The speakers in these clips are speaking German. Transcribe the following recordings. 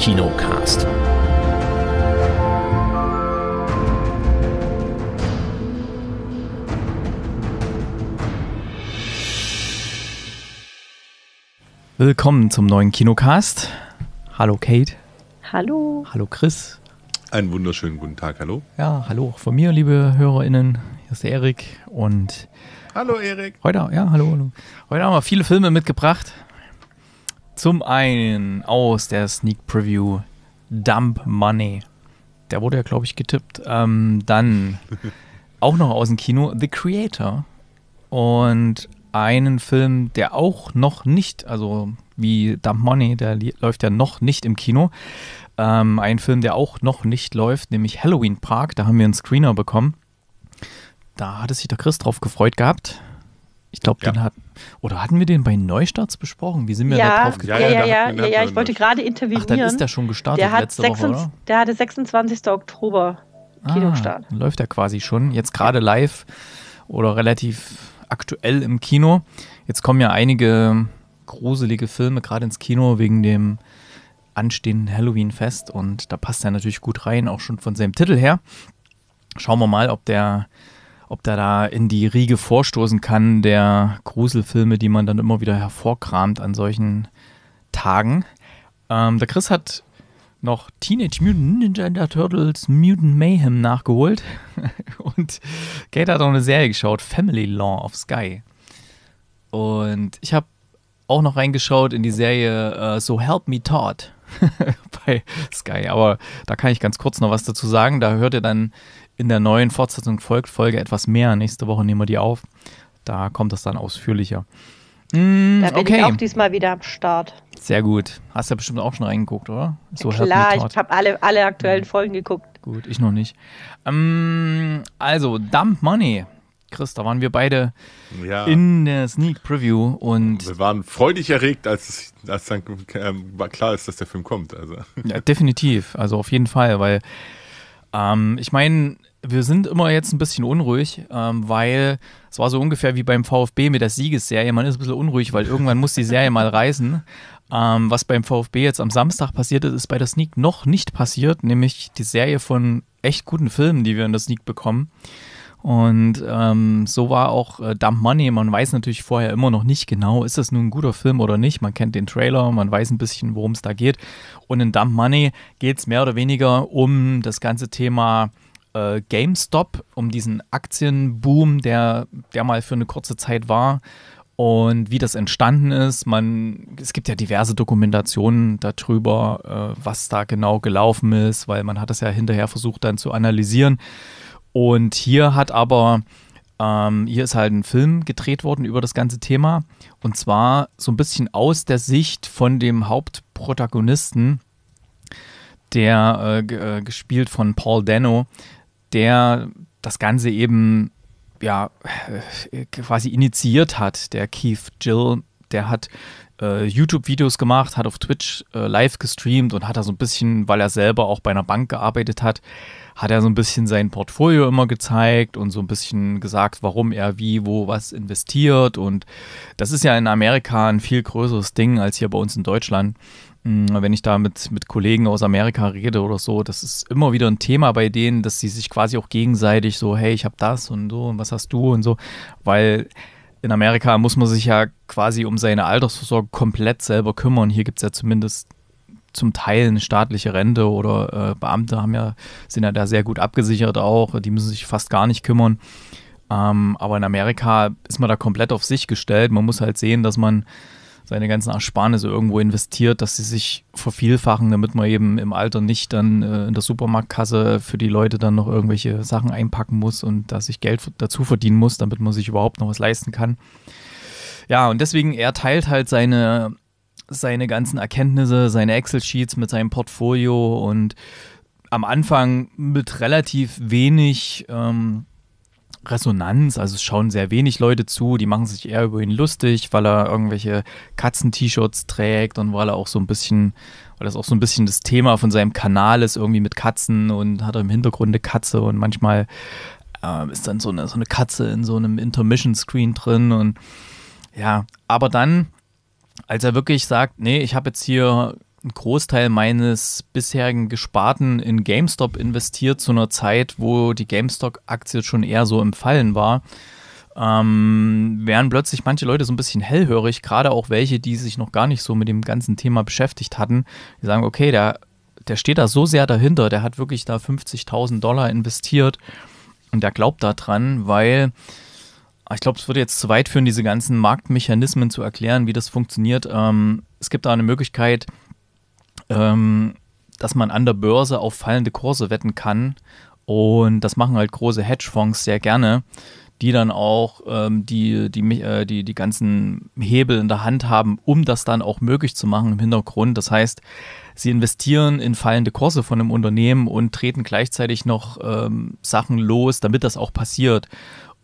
Kinocast. Willkommen zum neuen Kinocast. Hallo Kate. Hallo. Hallo Chris. Einen wunderschönen guten Tag, hallo. Ja, hallo auch von mir, liebe HörerInnen. Hier ist der Erik und. Hallo Erik. Heute, ja, hallo. Heute haben wir viele Filme mitgebracht. Zum einen aus der Sneak Preview Dump Money. Der wurde ja, glaube ich, getippt. Ähm, dann auch noch aus dem Kino The Creator. Und einen Film, der auch noch nicht, also wie Dump Money, der läuft ja noch nicht im Kino. Ähm, ein Film, der auch noch nicht läuft, nämlich Halloween Park. Da haben wir einen Screener bekommen. Da hatte sich der Chris drauf gefreut gehabt. Ich glaube, ja. den hatten. Oder hatten wir den bei Neustarts besprochen? Wie sind wir ja, da drauf gekommen? Ja, ja, ja, ja, ja ich wollte gerade intervenieren. Ach, dann ist der schon gestartet der letzte 6, Woche, oder? Der hatte 26. Oktober ah, Kinostart. Ah, läuft er quasi schon. Jetzt gerade live oder relativ aktuell im Kino. Jetzt kommen ja einige gruselige Filme gerade ins Kino wegen dem anstehenden Halloween-Fest und da passt er natürlich gut rein, auch schon von seinem Titel her. Schauen wir mal, ob der ob der da in die Riege vorstoßen kann der Gruselfilme, die man dann immer wieder hervorkramt an solchen Tagen. Ähm, der Chris hat noch Teenage Mutant Ninja Turtles Mutant Mayhem nachgeholt und Kate hat auch eine Serie geschaut, Family Law of Sky. Und ich habe auch noch reingeschaut in die Serie uh, So Help Me Todd bei Sky. Aber da kann ich ganz kurz noch was dazu sagen. Da hört ihr dann in der neuen Fortsetzung folgt Folge etwas mehr. Nächste Woche nehmen wir die auf. Da kommt das dann ausführlicher. Mm, da bin okay. ich auch diesmal wieder am Start. Sehr gut. Hast ja bestimmt auch schon reingeguckt, oder? So ja, Klar, ich habe alle, alle aktuellen mhm. Folgen geguckt. Gut, ich noch nicht. Ähm, also, Dump Money Chris, da waren wir beide ja. in der Sneak Preview und. Wir waren freudig erregt, als, es, als dann ähm, klar ist, dass der Film kommt. Also. Ja, definitiv. Also auf jeden Fall, weil ähm, ich meine, wir sind immer jetzt ein bisschen unruhig, ähm, weil es war so ungefähr wie beim VfB mit der Siegesserie. Man ist ein bisschen unruhig, weil irgendwann muss die Serie mal reißen. Ähm, was beim VfB jetzt am Samstag passiert ist, ist bei der Sneak noch nicht passiert, nämlich die Serie von echt guten Filmen, die wir in der Sneak bekommen. Und ähm, so war auch äh, Dump Money. Man weiß natürlich vorher immer noch nicht genau, ist das nun ein guter Film oder nicht. Man kennt den Trailer, man weiß ein bisschen, worum es da geht. Und in Dump Money geht es mehr oder weniger um das ganze Thema äh, GameStop, um diesen Aktienboom, der, der mal für eine kurze Zeit war und wie das entstanden ist. Man, es gibt ja diverse Dokumentationen darüber, äh, was da genau gelaufen ist, weil man hat das ja hinterher versucht dann zu analysieren. Und hier hat aber, ähm, hier ist halt ein Film gedreht worden über das ganze Thema. Und zwar so ein bisschen aus der Sicht von dem Hauptprotagonisten, der äh, äh gespielt von Paul Dano, der das Ganze eben ja äh, quasi initiiert hat, der Keith Jill, der hat äh, YouTube-Videos gemacht, hat auf Twitch äh, live gestreamt und hat da so ein bisschen, weil er selber auch bei einer Bank gearbeitet hat, hat er so ein bisschen sein Portfolio immer gezeigt und so ein bisschen gesagt, warum er wie, wo, was investiert. Und das ist ja in Amerika ein viel größeres Ding als hier bei uns in Deutschland. Mm, wenn ich da mit, mit Kollegen aus Amerika rede oder so, das ist immer wieder ein Thema bei denen, dass sie sich quasi auch gegenseitig so, hey, ich habe das und so und was hast du und so, weil in Amerika muss man sich ja quasi um seine Altersversorgung komplett selber kümmern. Hier gibt es ja zumindest zum Teil eine staatliche Rente oder äh, Beamte haben ja, sind ja da sehr gut abgesichert auch, die müssen sich fast gar nicht kümmern. Ähm, aber in Amerika ist man da komplett auf sich gestellt. Man muss halt sehen, dass man seine ganzen Ersparnisse irgendwo investiert, dass sie sich vervielfachen, damit man eben im Alter nicht dann äh, in der Supermarktkasse für die Leute dann noch irgendwelche Sachen einpacken muss und dass ich Geld dazu verdienen muss, damit man sich überhaupt noch was leisten kann. Ja, und deswegen, er teilt halt seine seine ganzen Erkenntnisse, seine Excel-Sheets mit seinem Portfolio und am Anfang mit relativ wenig ähm, Resonanz. Also es schauen sehr wenig Leute zu, die machen sich eher über ihn lustig, weil er irgendwelche Katzen-T-Shirts trägt und weil er auch so ein bisschen, weil das auch so ein bisschen das Thema von seinem Kanal ist, irgendwie mit Katzen und hat er im Hintergrund eine Katze und manchmal äh, ist dann so eine, so eine Katze in so einem Intermission-Screen drin und ja, aber dann als er wirklich sagt, nee, ich habe jetzt hier einen Großteil meines bisherigen Gesparten in GameStop investiert, zu einer Zeit, wo die GameStop-Aktie schon eher so im Fallen war, ähm, wären plötzlich manche Leute so ein bisschen hellhörig, gerade auch welche, die sich noch gar nicht so mit dem ganzen Thema beschäftigt hatten. Die sagen, okay, der, der steht da so sehr dahinter, der hat wirklich da 50.000 Dollar investiert und der glaubt daran, weil Ah, ich glaube, es würde jetzt zu weit führen, diese ganzen Marktmechanismen zu erklären, wie das funktioniert. Ähm, es gibt da eine Möglichkeit, ähm, dass man an der Börse auf fallende Kurse wetten kann. Und das machen halt große Hedgefonds sehr gerne, die dann auch ähm, die, die, äh, die, die ganzen Hebel in der Hand haben, um das dann auch möglich zu machen im Hintergrund. Das heißt, sie investieren in fallende Kurse von einem Unternehmen und treten gleichzeitig noch ähm, Sachen los, damit das auch passiert.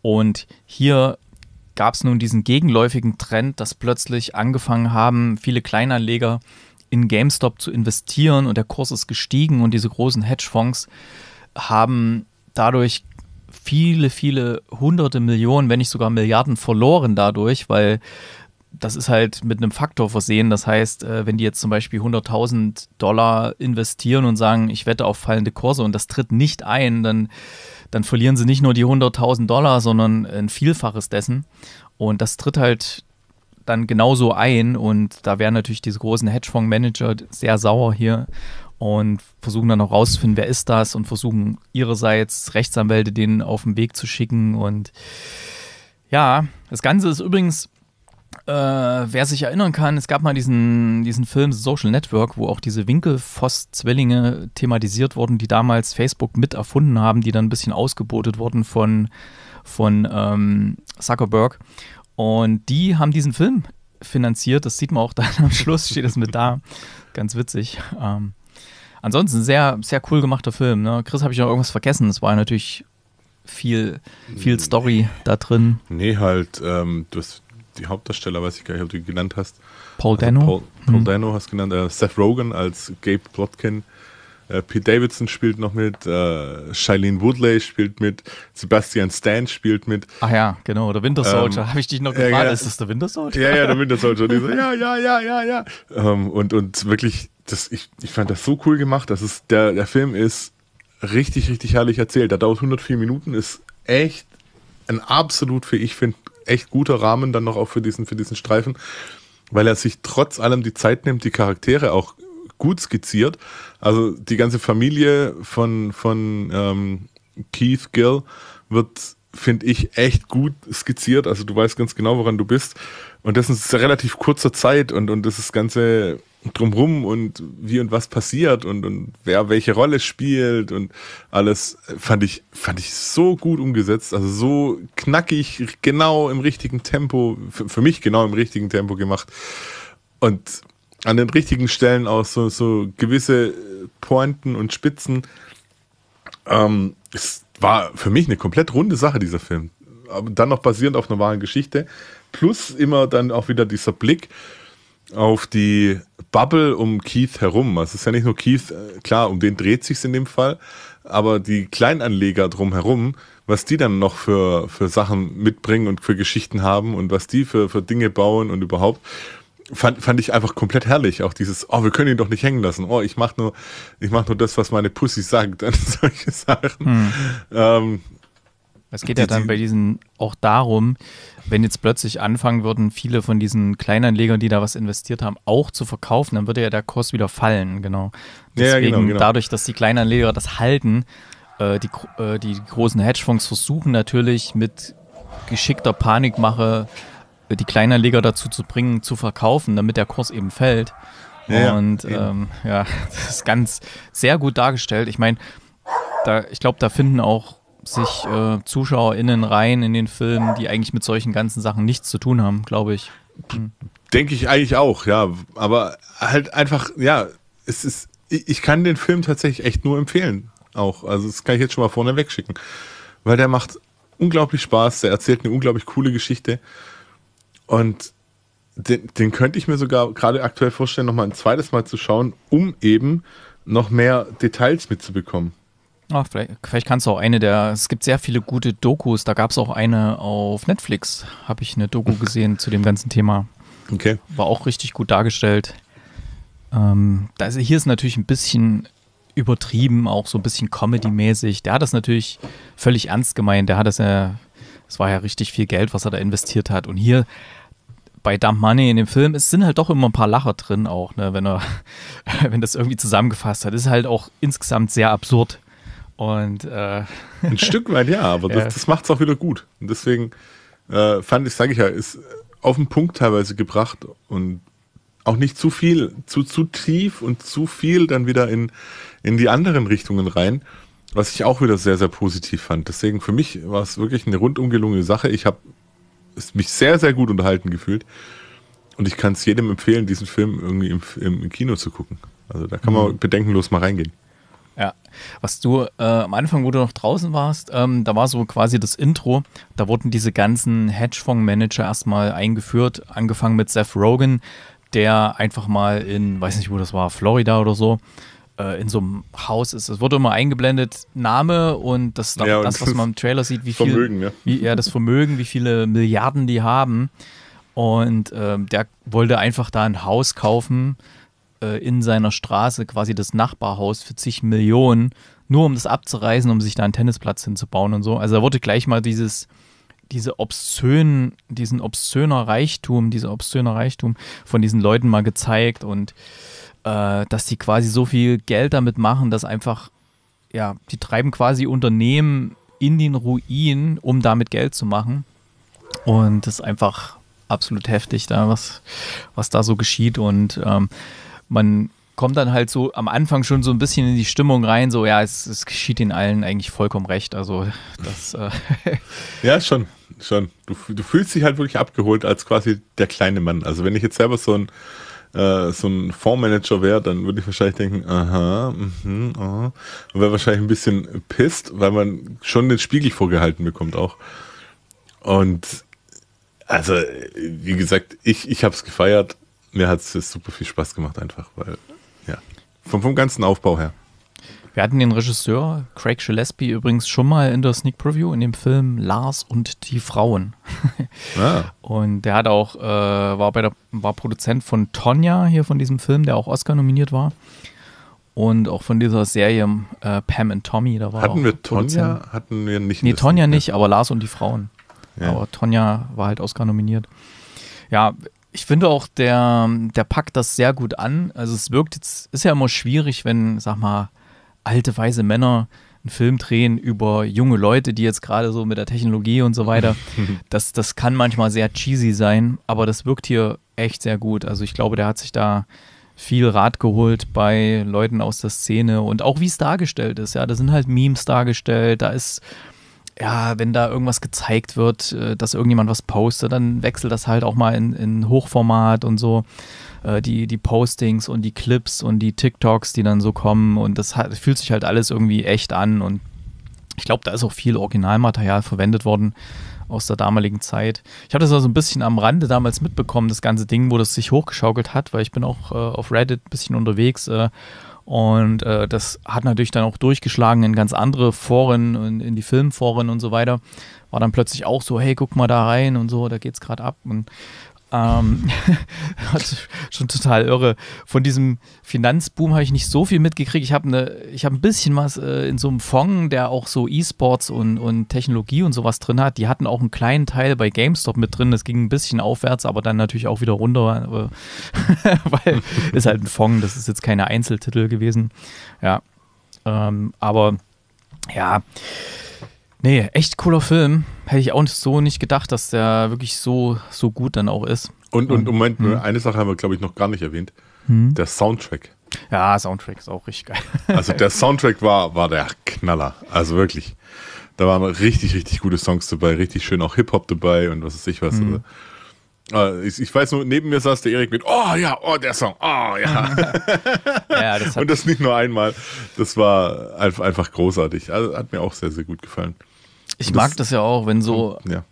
Und hier gab es nun diesen gegenläufigen Trend, dass plötzlich angefangen haben, viele Kleinanleger in GameStop zu investieren und der Kurs ist gestiegen und diese großen Hedgefonds haben dadurch viele, viele hunderte Millionen, wenn nicht sogar Milliarden verloren dadurch, weil das ist halt mit einem Faktor versehen. Das heißt, äh, wenn die jetzt zum Beispiel 100.000 Dollar investieren und sagen, ich wette auf fallende Kurse und das tritt nicht ein, dann dann verlieren sie nicht nur die 100.000 Dollar, sondern ein Vielfaches dessen. Und das tritt halt dann genauso ein. Und da wären natürlich diese großen Hedgefondsmanager sehr sauer hier und versuchen dann auch rauszufinden, wer ist das und versuchen ihrerseits Rechtsanwälte denen auf den Weg zu schicken. Und ja, das Ganze ist übrigens äh, wer sich erinnern kann, es gab mal diesen, diesen Film Social Network, wo auch diese Winkelfoss-Zwillinge thematisiert wurden, die damals Facebook mit erfunden haben, die dann ein bisschen ausgebotet wurden von, von ähm, Zuckerberg. Und die haben diesen Film finanziert, das sieht man auch dann am Schluss, steht es mit da. Ganz witzig. Ähm, ansonsten sehr, sehr cool gemachter Film. Ne? Chris, habe ich noch irgendwas vergessen? Es war natürlich viel, viel Story da drin. Nee, halt, ähm, hast die Hauptdarsteller, weiß ich gar nicht, ob du genannt hast. Paul also Dano. Paul, Paul hm. Dano hast genannt, äh, Seth Rogen als Gabe Plotkin. Äh, Pete Davidson spielt noch mit, äh, Shailene Woodley spielt mit, Sebastian Stan spielt mit. Ach ja, genau, der Winter ähm, Soldier. Ähm, Habe ich dich noch gefragt, ja, ist das der Winter Soldier? Ja, ja, der Winter Soldier. Und so, ja, ja, ja, ja, ja. Ähm, und, und wirklich, das, ich, ich fand das so cool gemacht. Das ist, der, der Film ist richtig, richtig herrlich erzählt. Der dauert 104 Minuten, ist echt ein absolut, wie ich finde, echt guter Rahmen dann noch auch für diesen, für diesen Streifen, weil er sich trotz allem die Zeit nimmt, die Charaktere auch gut skizziert. Also die ganze Familie von, von ähm, Keith Gill wird, finde ich, echt gut skizziert. Also du weißt ganz genau, woran du bist. Und das ist relativ kurzer Zeit und, und das ist ganze drumrum und wie und was passiert und, und wer welche Rolle spielt und alles äh, fand ich, fand ich so gut umgesetzt, also so knackig, genau im richtigen Tempo, für, für mich genau im richtigen Tempo gemacht und an den richtigen Stellen auch so, so gewisse äh, Pointen und Spitzen. Ähm, es war für mich eine komplett runde Sache, dieser Film. Aber dann noch basierend auf einer wahren Geschichte. Plus immer dann auch wieder dieser Blick, auf die Bubble um Keith herum. Also es ist ja nicht nur Keith, äh, klar, um den dreht sich in dem Fall, aber die Kleinanleger drumherum, was die dann noch für, für Sachen mitbringen und für Geschichten haben und was die für, für Dinge bauen und überhaupt, fand, fand ich einfach komplett herrlich. Auch dieses, oh, wir können ihn doch nicht hängen lassen. Oh, ich mache nur, ich mach nur das, was meine Pussy sagt an solche Sachen. Hm. Ähm, es geht die, ja dann bei diesen auch darum, wenn jetzt plötzlich anfangen würden, viele von diesen Kleinanlegern, die da was investiert haben, auch zu verkaufen, dann würde ja der Kurs wieder fallen, genau. Deswegen, ja, genau, genau. dadurch, dass die Kleinanleger das halten, äh, die, äh, die großen Hedgefonds versuchen natürlich mit geschickter Panikmache äh, die Kleinanleger dazu zu bringen, zu verkaufen, damit der Kurs eben fällt. Ja, und ja, ähm, ja das ist ganz sehr gut dargestellt. Ich meine, da, ich glaube, da finden auch sich äh, ZuschauerInnen rein in den Film, die eigentlich mit solchen ganzen Sachen nichts zu tun haben, glaube ich. Hm. Denke ich eigentlich auch, ja. Aber halt einfach, ja, es ist, ich, ich kann den Film tatsächlich echt nur empfehlen. Auch. Also, das kann ich jetzt schon mal vorne wegschicken. Weil der macht unglaublich Spaß, der erzählt eine unglaublich coole Geschichte. Und den, den könnte ich mir sogar gerade aktuell vorstellen, nochmal ein zweites Mal zu schauen, um eben noch mehr Details mitzubekommen. Ach, vielleicht, vielleicht, kannst du auch eine der. Es gibt sehr viele gute Dokus. Da gab es auch eine auf Netflix, habe ich eine Doku gesehen zu dem ganzen Thema. Okay. War auch richtig gut dargestellt. Ähm, also hier ist natürlich ein bisschen übertrieben, auch so ein bisschen Comedy-mäßig. Der hat das natürlich völlig ernst gemeint. Der hat das ja. Es war ja richtig viel Geld, was er da investiert hat. Und hier bei Dump Money in dem Film, es sind halt doch immer ein paar Lacher drin auch, ne? wenn er, wenn das irgendwie zusammengefasst hat. Ist halt auch insgesamt sehr absurd, und äh, ein Stück weit ja, aber das, ja. das macht es auch wieder gut. Und deswegen äh, fand ich, sage ich ja, ist auf den Punkt teilweise gebracht und auch nicht zu viel, zu, zu tief und zu viel dann wieder in, in die anderen Richtungen rein, was ich auch wieder sehr, sehr positiv fand. Deswegen für mich war es wirklich eine rundum gelungene Sache. Ich habe mich sehr, sehr gut unterhalten gefühlt. Und ich kann es jedem empfehlen, diesen Film irgendwie im, im, Kino zu gucken. Also da kann man mhm. bedenkenlos mal reingehen. Ja. Was du äh, am Anfang, wo du noch draußen warst, ähm, da war so quasi das Intro. Da wurden diese ganzen Hedgefondsmanager erstmal eingeführt, angefangen mit Seth Rogen, der einfach mal in, weiß nicht, wo das war, Florida oder so, äh, in so einem Haus ist. Es wurde immer eingeblendet, Name und das, ja, das und was man im Trailer sieht, wie viel. Vermögen, ja. Wie, ja, das Vermögen, wie viele Milliarden die haben. Und ähm, der wollte einfach da ein Haus kaufen äh, in seiner Straße quasi das Nachbarhaus für zig Millionen, nur um das abzureißen, um sich da einen Tennisplatz hinzubauen und so. Also da wurde gleich mal dieses, diese obszönen, diesen obszöner Reichtum, dieser obszöner Reichtum von diesen Leuten mal gezeigt und äh, dass die quasi so viel Geld damit machen, dass einfach, ja, die treiben quasi Unternehmen in den Ruin, um damit Geld zu machen. Und das ist einfach absolut heftig da, was, was da so geschieht. Und ähm, man kommt dann halt so am Anfang schon so ein bisschen in die Stimmung rein, so ja, es, es geschieht den allen eigentlich vollkommen recht. Also das äh, Ja, schon, schon. Du, du, fühlst dich halt wirklich abgeholt als quasi der kleine Mann. Also wenn ich jetzt selber so ein äh, so ein Fondsmanager wäre, dann würde ich wahrscheinlich denken, aha, mhm, aha. und wäre wahrscheinlich ein bisschen pisst, weil man schon den Spiegel vorgehalten bekommt auch. Und also, wie gesagt, ich, ich habe es gefeiert mir hat es super viel Spaß gemacht, einfach, weil, ja, vom, vom ganzen Aufbau her. Wir hatten den Regisseur Craig Gillespie übrigens schon mal in der Sneak Preview in dem Film Lars und die Frauen. Ah. Und der hat auch, äh, war, bei der, war Produzent von Tonja hier von diesem Film, der auch Oscar nominiert war. Und auch von dieser Serie äh, Pam und Tommy, da war Hatten wir Tonja? Hatten wir nicht. Nee, Tonja nicht, aber Lars und die Frauen. Ja. Aber Tonja war halt Oscar nominiert. Ja, ich finde auch, der, der packt das sehr gut an. Also es wirkt jetzt, ist ja immer schwierig, wenn, sag mal, alte weise Männer einen Film drehen über junge Leute, die jetzt gerade so mit der Technologie und so weiter. das, das kann manchmal sehr cheesy sein, aber das wirkt hier echt sehr gut. Also ich glaube, der hat sich da viel Rat geholt bei Leuten aus der Szene und auch wie es dargestellt ist. Ja, da sind halt Memes dargestellt, da ist ja, wenn da irgendwas gezeigt wird, äh, dass irgendjemand was postet, dann wechselt das halt auch mal in, in Hochformat und so. Äh, die, die Postings und die Clips und die TikToks, die dann so kommen. Und das hat, fühlt sich halt alles irgendwie echt an. Und ich glaube, da ist auch viel Originalmaterial verwendet worden aus der damaligen Zeit. Ich habe das also ein bisschen am Rande damals mitbekommen, das ganze Ding, wo das sich hochgeschaukelt hat, weil ich bin auch äh, auf Reddit ein bisschen unterwegs äh, und äh, das hat natürlich dann auch durchgeschlagen in ganz andere Foren, in, in die Filmforen und so weiter. War dann plötzlich auch so, hey, guck mal da rein und so, da geht's gerade ab. Und ähm, schon total irre. Von diesem Finanzboom habe ich nicht so viel mitgekriegt. Ich habe ne, hab ein bisschen was äh, in so einem Fonds, der auch so E-Sports und, und Technologie und sowas drin hat. Die hatten auch einen kleinen Teil bei GameStop mit drin. Das ging ein bisschen aufwärts, aber dann natürlich auch wieder runter, äh, weil ist halt ein Fonds. Das ist jetzt keine Einzeltitel gewesen. Ja, ähm, aber ja Nee, echt cooler Film. Hätte ich auch so nicht gedacht, dass der wirklich so, so gut dann auch ist. Und, und Moment, hm. eine Sache haben wir, glaube ich, noch gar nicht erwähnt. Hm. Der Soundtrack. Ja, Soundtrack ist auch richtig geil. Also der Soundtrack war, war der Knaller. Also wirklich. Da waren richtig, richtig gute Songs dabei, richtig schön auch Hip-Hop dabei und was weiß ich was. Mhm. ich, ich, weiß nur, neben mir saß der Erik mit, oh ja, oh der Song, oh ja. ja das und das nicht nur einmal. Das war einfach großartig. Also hat mir auch sehr, sehr gut gefallen. Ich das, mag das ja auch, wenn so, ja.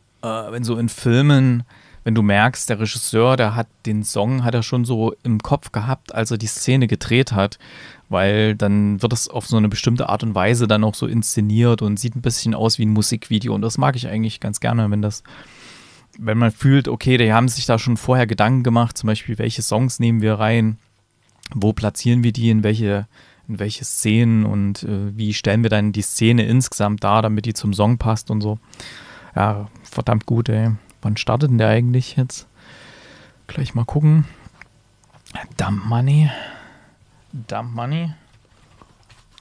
äh, wenn so in Filmen, wenn du merkst, der Regisseur, der hat den Song, hat er schon so im Kopf gehabt, als er die Szene gedreht hat, weil dann wird das auf so eine bestimmte Art und Weise dann auch so inszeniert und sieht ein bisschen aus wie ein Musikvideo und das mag ich eigentlich ganz gerne, wenn das, wenn man fühlt, okay, die haben sich da schon vorher Gedanken gemacht, zum Beispiel, welche Songs nehmen wir rein, wo platzieren wir die, in welche in welche Szenen und äh, wie stellen wir dann die Szene insgesamt dar, damit die zum Song passt und so. Ja, verdammt gut, ey. Wann startet denn der eigentlich jetzt? Gleich mal gucken. Dump Money. Dump Money.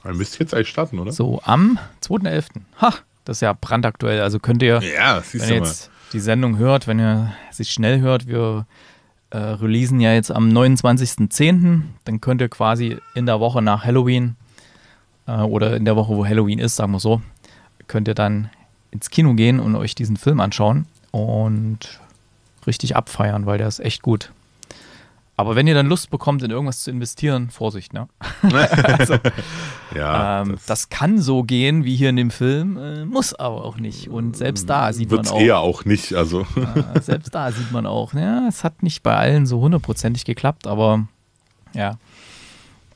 Man müsste jetzt eigentlich starten, oder? So, am 2.11. Ha, das ist ja brandaktuell. Also könnt ihr, ja, wenn ihr jetzt mal. die Sendung hört, wenn ihr sie schnell hört, wir äh, releasen ja jetzt am 29.10. Dann könnt ihr quasi in der Woche nach Halloween äh, oder in der Woche, wo Halloween ist, sagen wir so, könnt ihr dann ins Kino gehen und euch diesen Film anschauen und richtig abfeiern, weil der ist echt gut. Aber wenn ihr dann Lust bekommt, in irgendwas zu investieren, Vorsicht, ne? also, ja, ähm, das, das, kann so gehen wie hier in dem Film, äh, muss aber auch nicht. Und selbst da sieht man auch. eher auch nicht, also. äh, selbst da sieht man auch, ja, es hat nicht bei allen so hundertprozentig geklappt, aber ja.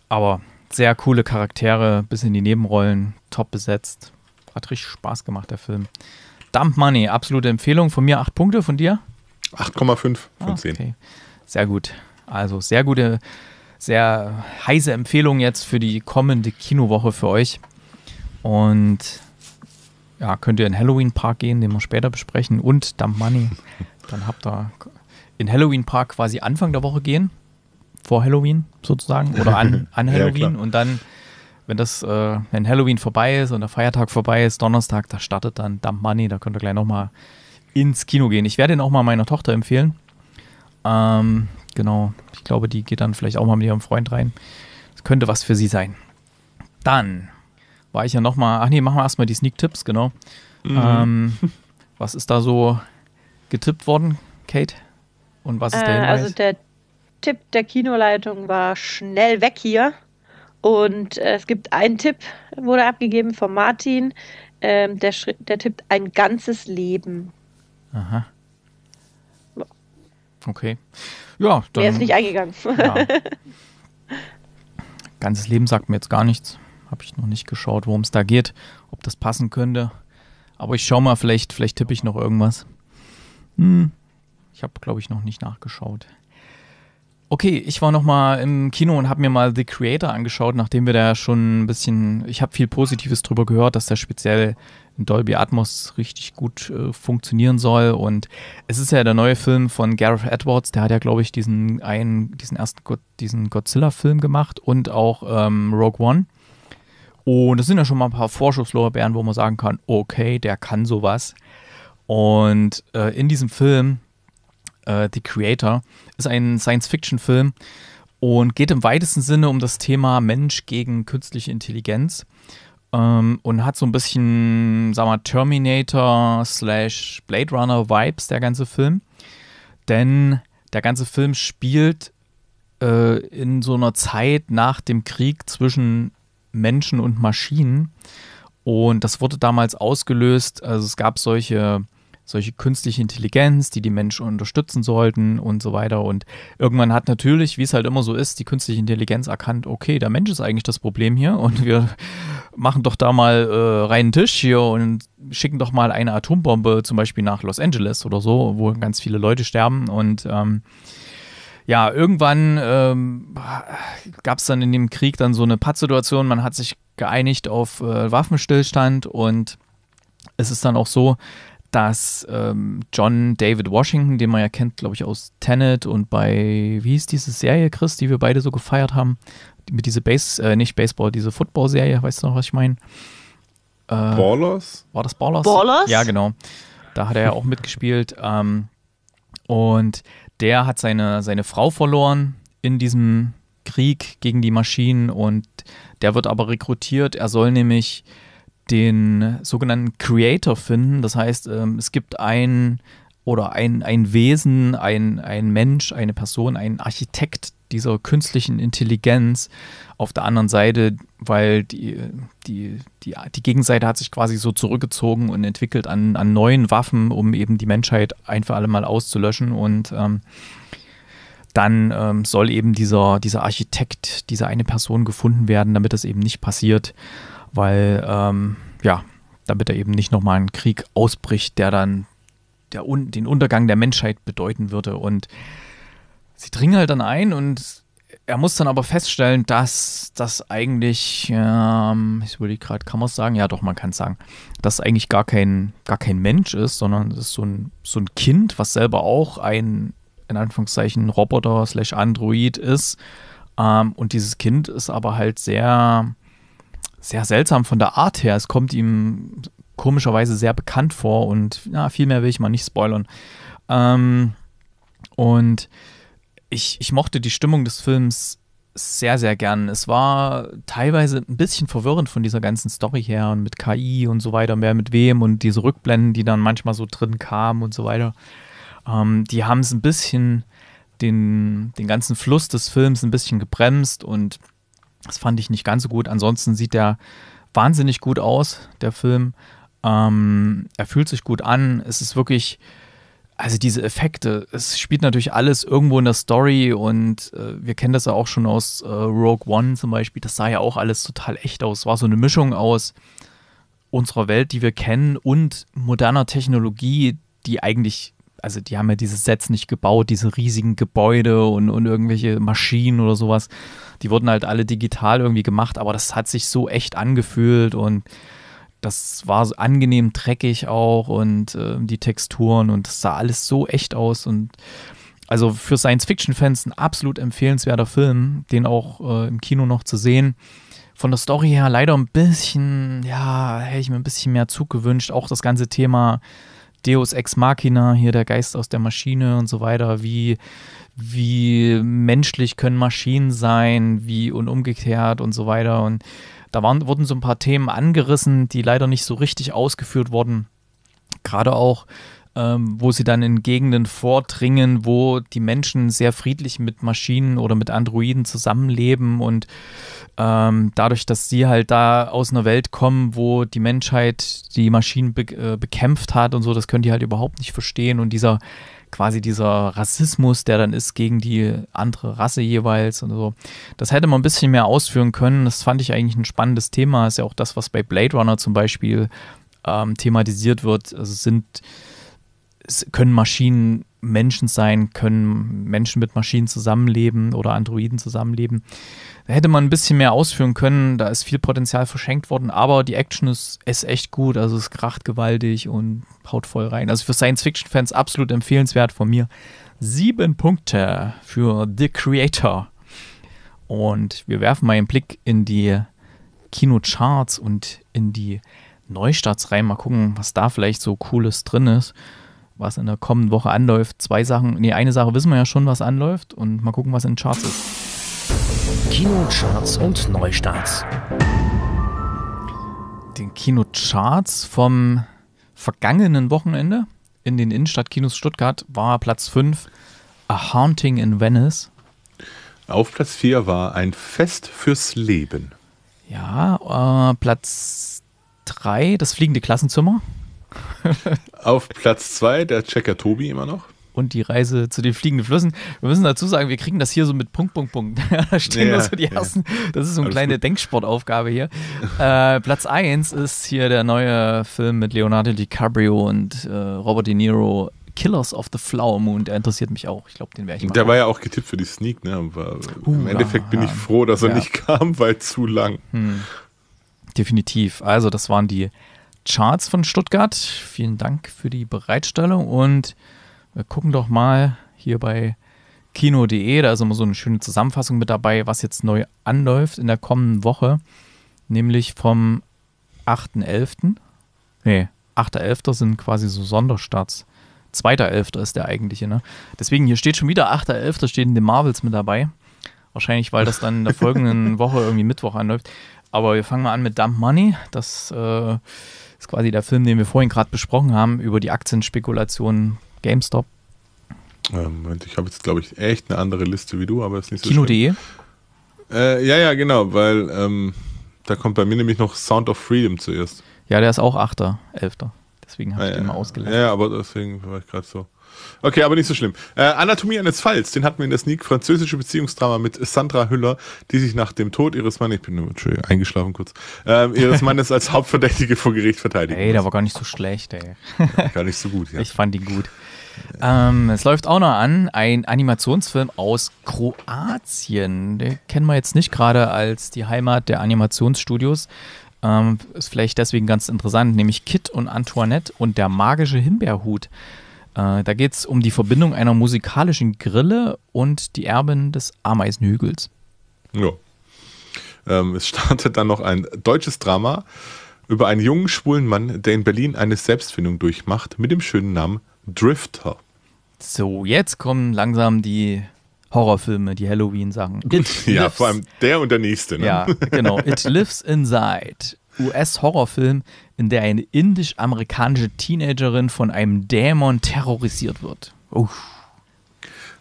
Aber sehr coole Charaktere, bis in die Nebenrollen, top besetzt. Hat richtig Spaß gemacht, der Film. Dump Money, absolute Empfehlung. Von mir acht Punkte, von dir? 8,5 von ah, 10. Okay. Sehr gut. Also sehr gute, sehr heiße Empfehlung jetzt für die kommende Kinowoche für euch. Und ja, könnt ihr in Halloween Park gehen, den wir später besprechen, und Dump Money. Dann habt ihr in Halloween Park quasi Anfang der Woche gehen, vor Halloween sozusagen, oder an, an Halloween. ja, und dann, wenn das, äh, wenn Halloween vorbei ist und der Feiertag vorbei ist, Donnerstag, da startet dann Dump Money, da könnt ihr gleich nochmal ins Kino gehen. Ich werde ihn auch mal meiner Tochter empfehlen. Ähm, Genau. Ich glaube, die geht dann vielleicht auch mal mit ihrem Freund rein. Das könnte was für sie sein. Dann war ich ja nochmal. Ach nee, machen wir erstmal die Sneak-Tipps, genau. Mhm. Ähm, was ist da so getippt worden, Kate? Und was ist äh, der Hinweis? Also der Tipp der Kinoleitung war schnell weg hier. Und äh, es gibt einen Tipp, wurde abgegeben von Martin. Ähm, der, der tippt ein ganzes Leben. Aha. Okay. Ja, dann. Der ist nicht eingegangen. Ja. Ganzes Leben sagt mir jetzt gar nichts. Habe ich noch nicht geschaut, worum es da geht, ob das passen könnte. Aber ich schaue mal, vielleicht, vielleicht tippe ich noch irgendwas. Hm. Ich habe, glaube ich, noch nicht nachgeschaut. Okay, ich war noch mal im Kino und habe mir mal The Creator angeschaut, nachdem wir da schon ein bisschen, ich habe viel Positives drüber gehört, dass der speziell in Dolby Atmos richtig gut äh, funktionieren soll und es ist ja der neue Film von Gareth Edwards, der hat ja glaube ich diesen einen, diesen ersten, Go diesen Godzilla-Film gemacht und auch ähm, Rogue One. Und das sind ja schon mal ein paar Vorschusslorbeeren, wo man sagen kann, okay, der kann sowas. Und äh, in diesem Film, äh, The Creator, ist ein Science-Fiction-Film und geht im weitesten Sinne um das Thema Mensch gegen künstliche Intelligenz ähm, und hat so ein bisschen, sag mal, Terminator slash Blade Runner Vibes, der ganze Film. Denn der ganze Film spielt äh, in so einer Zeit nach dem Krieg zwischen Menschen und Maschinen. Und das wurde damals ausgelöst. Also es gab solche solche künstliche Intelligenz, die die Menschen unterstützen sollten und so weiter. Und irgendwann hat natürlich, wie es halt immer so ist, die künstliche Intelligenz erkannt, okay, der Mensch ist eigentlich das Problem hier und wir machen doch da mal äh, reinen Tisch hier und schicken doch mal eine Atombombe zum Beispiel nach Los Angeles oder so, wo ganz viele Leute sterben und ähm, ja, irgendwann ähm, gab es dann in dem Krieg dann so eine Pattsituation. Man hat sich geeinigt auf äh, Waffenstillstand und es ist dann auch so, dass ähm, John David Washington, den man ja kennt, glaube ich, aus Tenet und bei, wie hieß diese Serie, Chris, die wir beide so gefeiert haben? Mit dieser Base, äh, nicht Baseball, diese Football-Serie, weißt du noch, was ich meine? Äh, Ballers? War das Ballers? Ballers? Ja, genau. Da hat er ja auch mitgespielt. Ähm, und der hat seine, seine Frau verloren in diesem Krieg gegen die Maschinen und der wird aber rekrutiert. Er soll nämlich den sogenannten Creator finden. Das heißt, ähm, es gibt ein oder ein, ein Wesen, ein, ein Mensch, eine Person, ein Architekt dieser künstlichen Intelligenz auf der anderen Seite, weil die, die, die, die Gegenseite hat sich quasi so zurückgezogen und entwickelt an, an neuen Waffen, um eben die Menschheit ein für alle Mal auszulöschen. Und ähm, dann ähm, soll eben dieser, dieser Architekt, diese eine Person gefunden werden, damit das eben nicht passiert weil ähm, ja, damit er eben nicht nochmal ein Krieg ausbricht, der dann der un den Untergang der Menschheit bedeuten würde. Und sie dringen halt dann ein und er muss dann aber feststellen, dass das eigentlich, ähm, ich würde gerade, kann man es sagen? Ja, doch, man kann es sagen, dass es eigentlich gar kein, gar kein Mensch ist, sondern es ist so ein, so ein Kind, was selber auch ein, in Anführungszeichen, Roboter slash Android ist. Ähm, und dieses Kind ist aber halt sehr, sehr seltsam von der Art her. Es kommt ihm komischerweise sehr bekannt vor und ja, viel mehr will ich mal nicht spoilern. Ähm, und ich, ich mochte die Stimmung des Films sehr, sehr gern. Es war teilweise ein bisschen verwirrend von dieser ganzen Story her und mit KI und so weiter, wer mit wem und diese Rückblenden, die dann manchmal so drin kamen und so weiter. Ähm, die haben es ein bisschen den, den ganzen Fluss des Films ein bisschen gebremst und das fand ich nicht ganz so gut. Ansonsten sieht der wahnsinnig gut aus, der Film. Ähm, er fühlt sich gut an. Es ist wirklich, also diese Effekte, es spielt natürlich alles irgendwo in der Story und äh, wir kennen das ja auch schon aus äh, Rogue One zum Beispiel. Das sah ja auch alles total echt aus. Es war so eine Mischung aus unserer Welt, die wir kennen und moderner Technologie, die eigentlich, also die haben ja diese Sets nicht gebaut, diese riesigen Gebäude und, und irgendwelche Maschinen oder sowas die wurden halt alle digital irgendwie gemacht, aber das hat sich so echt angefühlt und das war so angenehm dreckig auch und äh, die Texturen und das sah alles so echt aus und also für Science-Fiction-Fans ein absolut empfehlenswerter Film, den auch äh, im Kino noch zu sehen. Von der Story her leider ein bisschen, ja, hätte ich mir ein bisschen mehr Zug gewünscht. Auch das ganze Thema Deus Ex Machina, hier der Geist aus der Maschine und so weiter. Wie wie menschlich können Maschinen sein, wie und umgekehrt und so weiter. Und da waren, wurden so ein paar Themen angerissen, die leider nicht so richtig ausgeführt wurden. Gerade auch, ähm, wo sie dann in Gegenden vordringen, wo die Menschen sehr friedlich mit Maschinen oder mit Androiden zusammenleben und ähm, dadurch, dass sie halt da aus einer Welt kommen, wo die Menschheit die Maschinen be äh, bekämpft hat und so, das können die halt überhaupt nicht verstehen und dieser quasi dieser Rassismus, der dann ist gegen die andere Rasse jeweils und so. Das hätte man ein bisschen mehr ausführen können. Das fand ich eigentlich ein spannendes Thema. Ist ja auch das, was bei Blade Runner zum Beispiel ähm, thematisiert wird. Also sind, können Maschinen Menschen sein, können Menschen mit Maschinen zusammenleben oder Androiden zusammenleben hätte man ein bisschen mehr ausführen können. Da ist viel Potenzial verschenkt worden, aber die Action ist, ist echt gut. Also es kracht gewaltig und haut voll rein. Also für Science-Fiction-Fans absolut empfehlenswert von mir. Sieben Punkte für The Creator. Und wir werfen mal einen Blick in die Kinocharts und in die Neustarts rein. Mal gucken, was da vielleicht so Cooles drin ist was in der kommenden Woche anläuft. Zwei Sachen, nee, eine Sache wissen wir ja schon, was anläuft und mal gucken, was in den Charts ist. Kinocharts und Neustarts. Den Kinocharts vom vergangenen Wochenende in den Innenstadtkinos Stuttgart war Platz 5 A Haunting in Venice. Auf Platz 4 war ein Fest fürs Leben. Ja, äh, Platz 3 das fliegende Klassenzimmer. Auf Platz 2 der Checker Tobi immer noch und die Reise zu den fliegenden Flüssen. Wir müssen dazu sagen, wir kriegen das hier so mit Punkt, Punkt, Punkt. da stehen ja, so die ersten. Ja. Das ist so eine kleine gut. Denksportaufgabe hier. äh, Platz 1 ist hier der neue Film mit Leonardo DiCaprio und äh, Robert De Niro. Killers of the Flower Moon, der interessiert mich auch. Ich glaube, den wäre ich. Mal der war ja auch getippt für die Sneak, ne? Aber uh, Im Endeffekt ja, bin ich froh, dass er nicht kam, weil zu lang. Hm. Definitiv. Also, das waren die Charts von Stuttgart. Vielen Dank für die Bereitstellung und äh, gucken doch mal hier bei kino.de, da ist immer so eine schöne Zusammenfassung mit dabei, was jetzt neu anläuft in der kommenden Woche, nämlich vom 8.11. Nee, 8.11. sind quasi so Sonderstarts. 2.11. ist der eigentliche, ne? Deswegen, hier steht schon wieder 8.11. stehen die Marvels mit dabei. Wahrscheinlich, weil das dann in der folgenden Woche irgendwie Mittwoch anläuft. Aber wir fangen mal an mit Dump Money. Das äh, ist quasi der Film, den wir vorhin gerade besprochen haben, über die Aktienspekulationen GameStop. Ähm, Moment, ich habe jetzt, glaube ich, echt eine andere Liste wie du, aber es ist nicht so Kino.de? Äh, ja, ja, genau, weil ähm, da kommt bei mir nämlich noch Sound of Freedom zuerst. Ja, der ist auch 8.11. Deswegen habe ah, ich ja, den mal ausgelassen. Ja, aber deswegen war ich gerade so. Okay, aber nicht so schlimm. Äh, Anatomie eines Falls, den hatten wir in der Sneak, französische Beziehungsdrama mit Sandra Hüller, die sich nach dem Tod ihres Mannes, ich bin nur eingeschlafen kurz, äh, ihres Mannes als Hauptverdächtige vor Gericht verteidigen. Ey, der war gar nicht so schlecht, ey. gar nicht so gut, ja. Ich fand ihn gut. Ähm, es läuft auch noch an, ein Animationsfilm aus Kroatien. Den kennen wir jetzt nicht gerade als die Heimat der Animationsstudios. Ähm, ist vielleicht deswegen ganz interessant, nämlich Kit und Antoinette und der magische Himbeerhut. Äh, da geht es um die Verbindung einer musikalischen Grille und die Erben des Ameisenhügels. Ja. Ähm, es startet dann noch ein deutsches Drama über einen jungen schwulen Mann, der in Berlin eine Selbstfindung durchmacht mit dem schönen Namen Drifter. So, jetzt kommen langsam die Horrorfilme, die Halloween sachen ja, vor allem der und der nächste. Ne? Ja, genau. It lives inside. US-Horrorfilm, in der eine indisch-amerikanische Teenagerin von einem Dämon terrorisiert wird. Uff.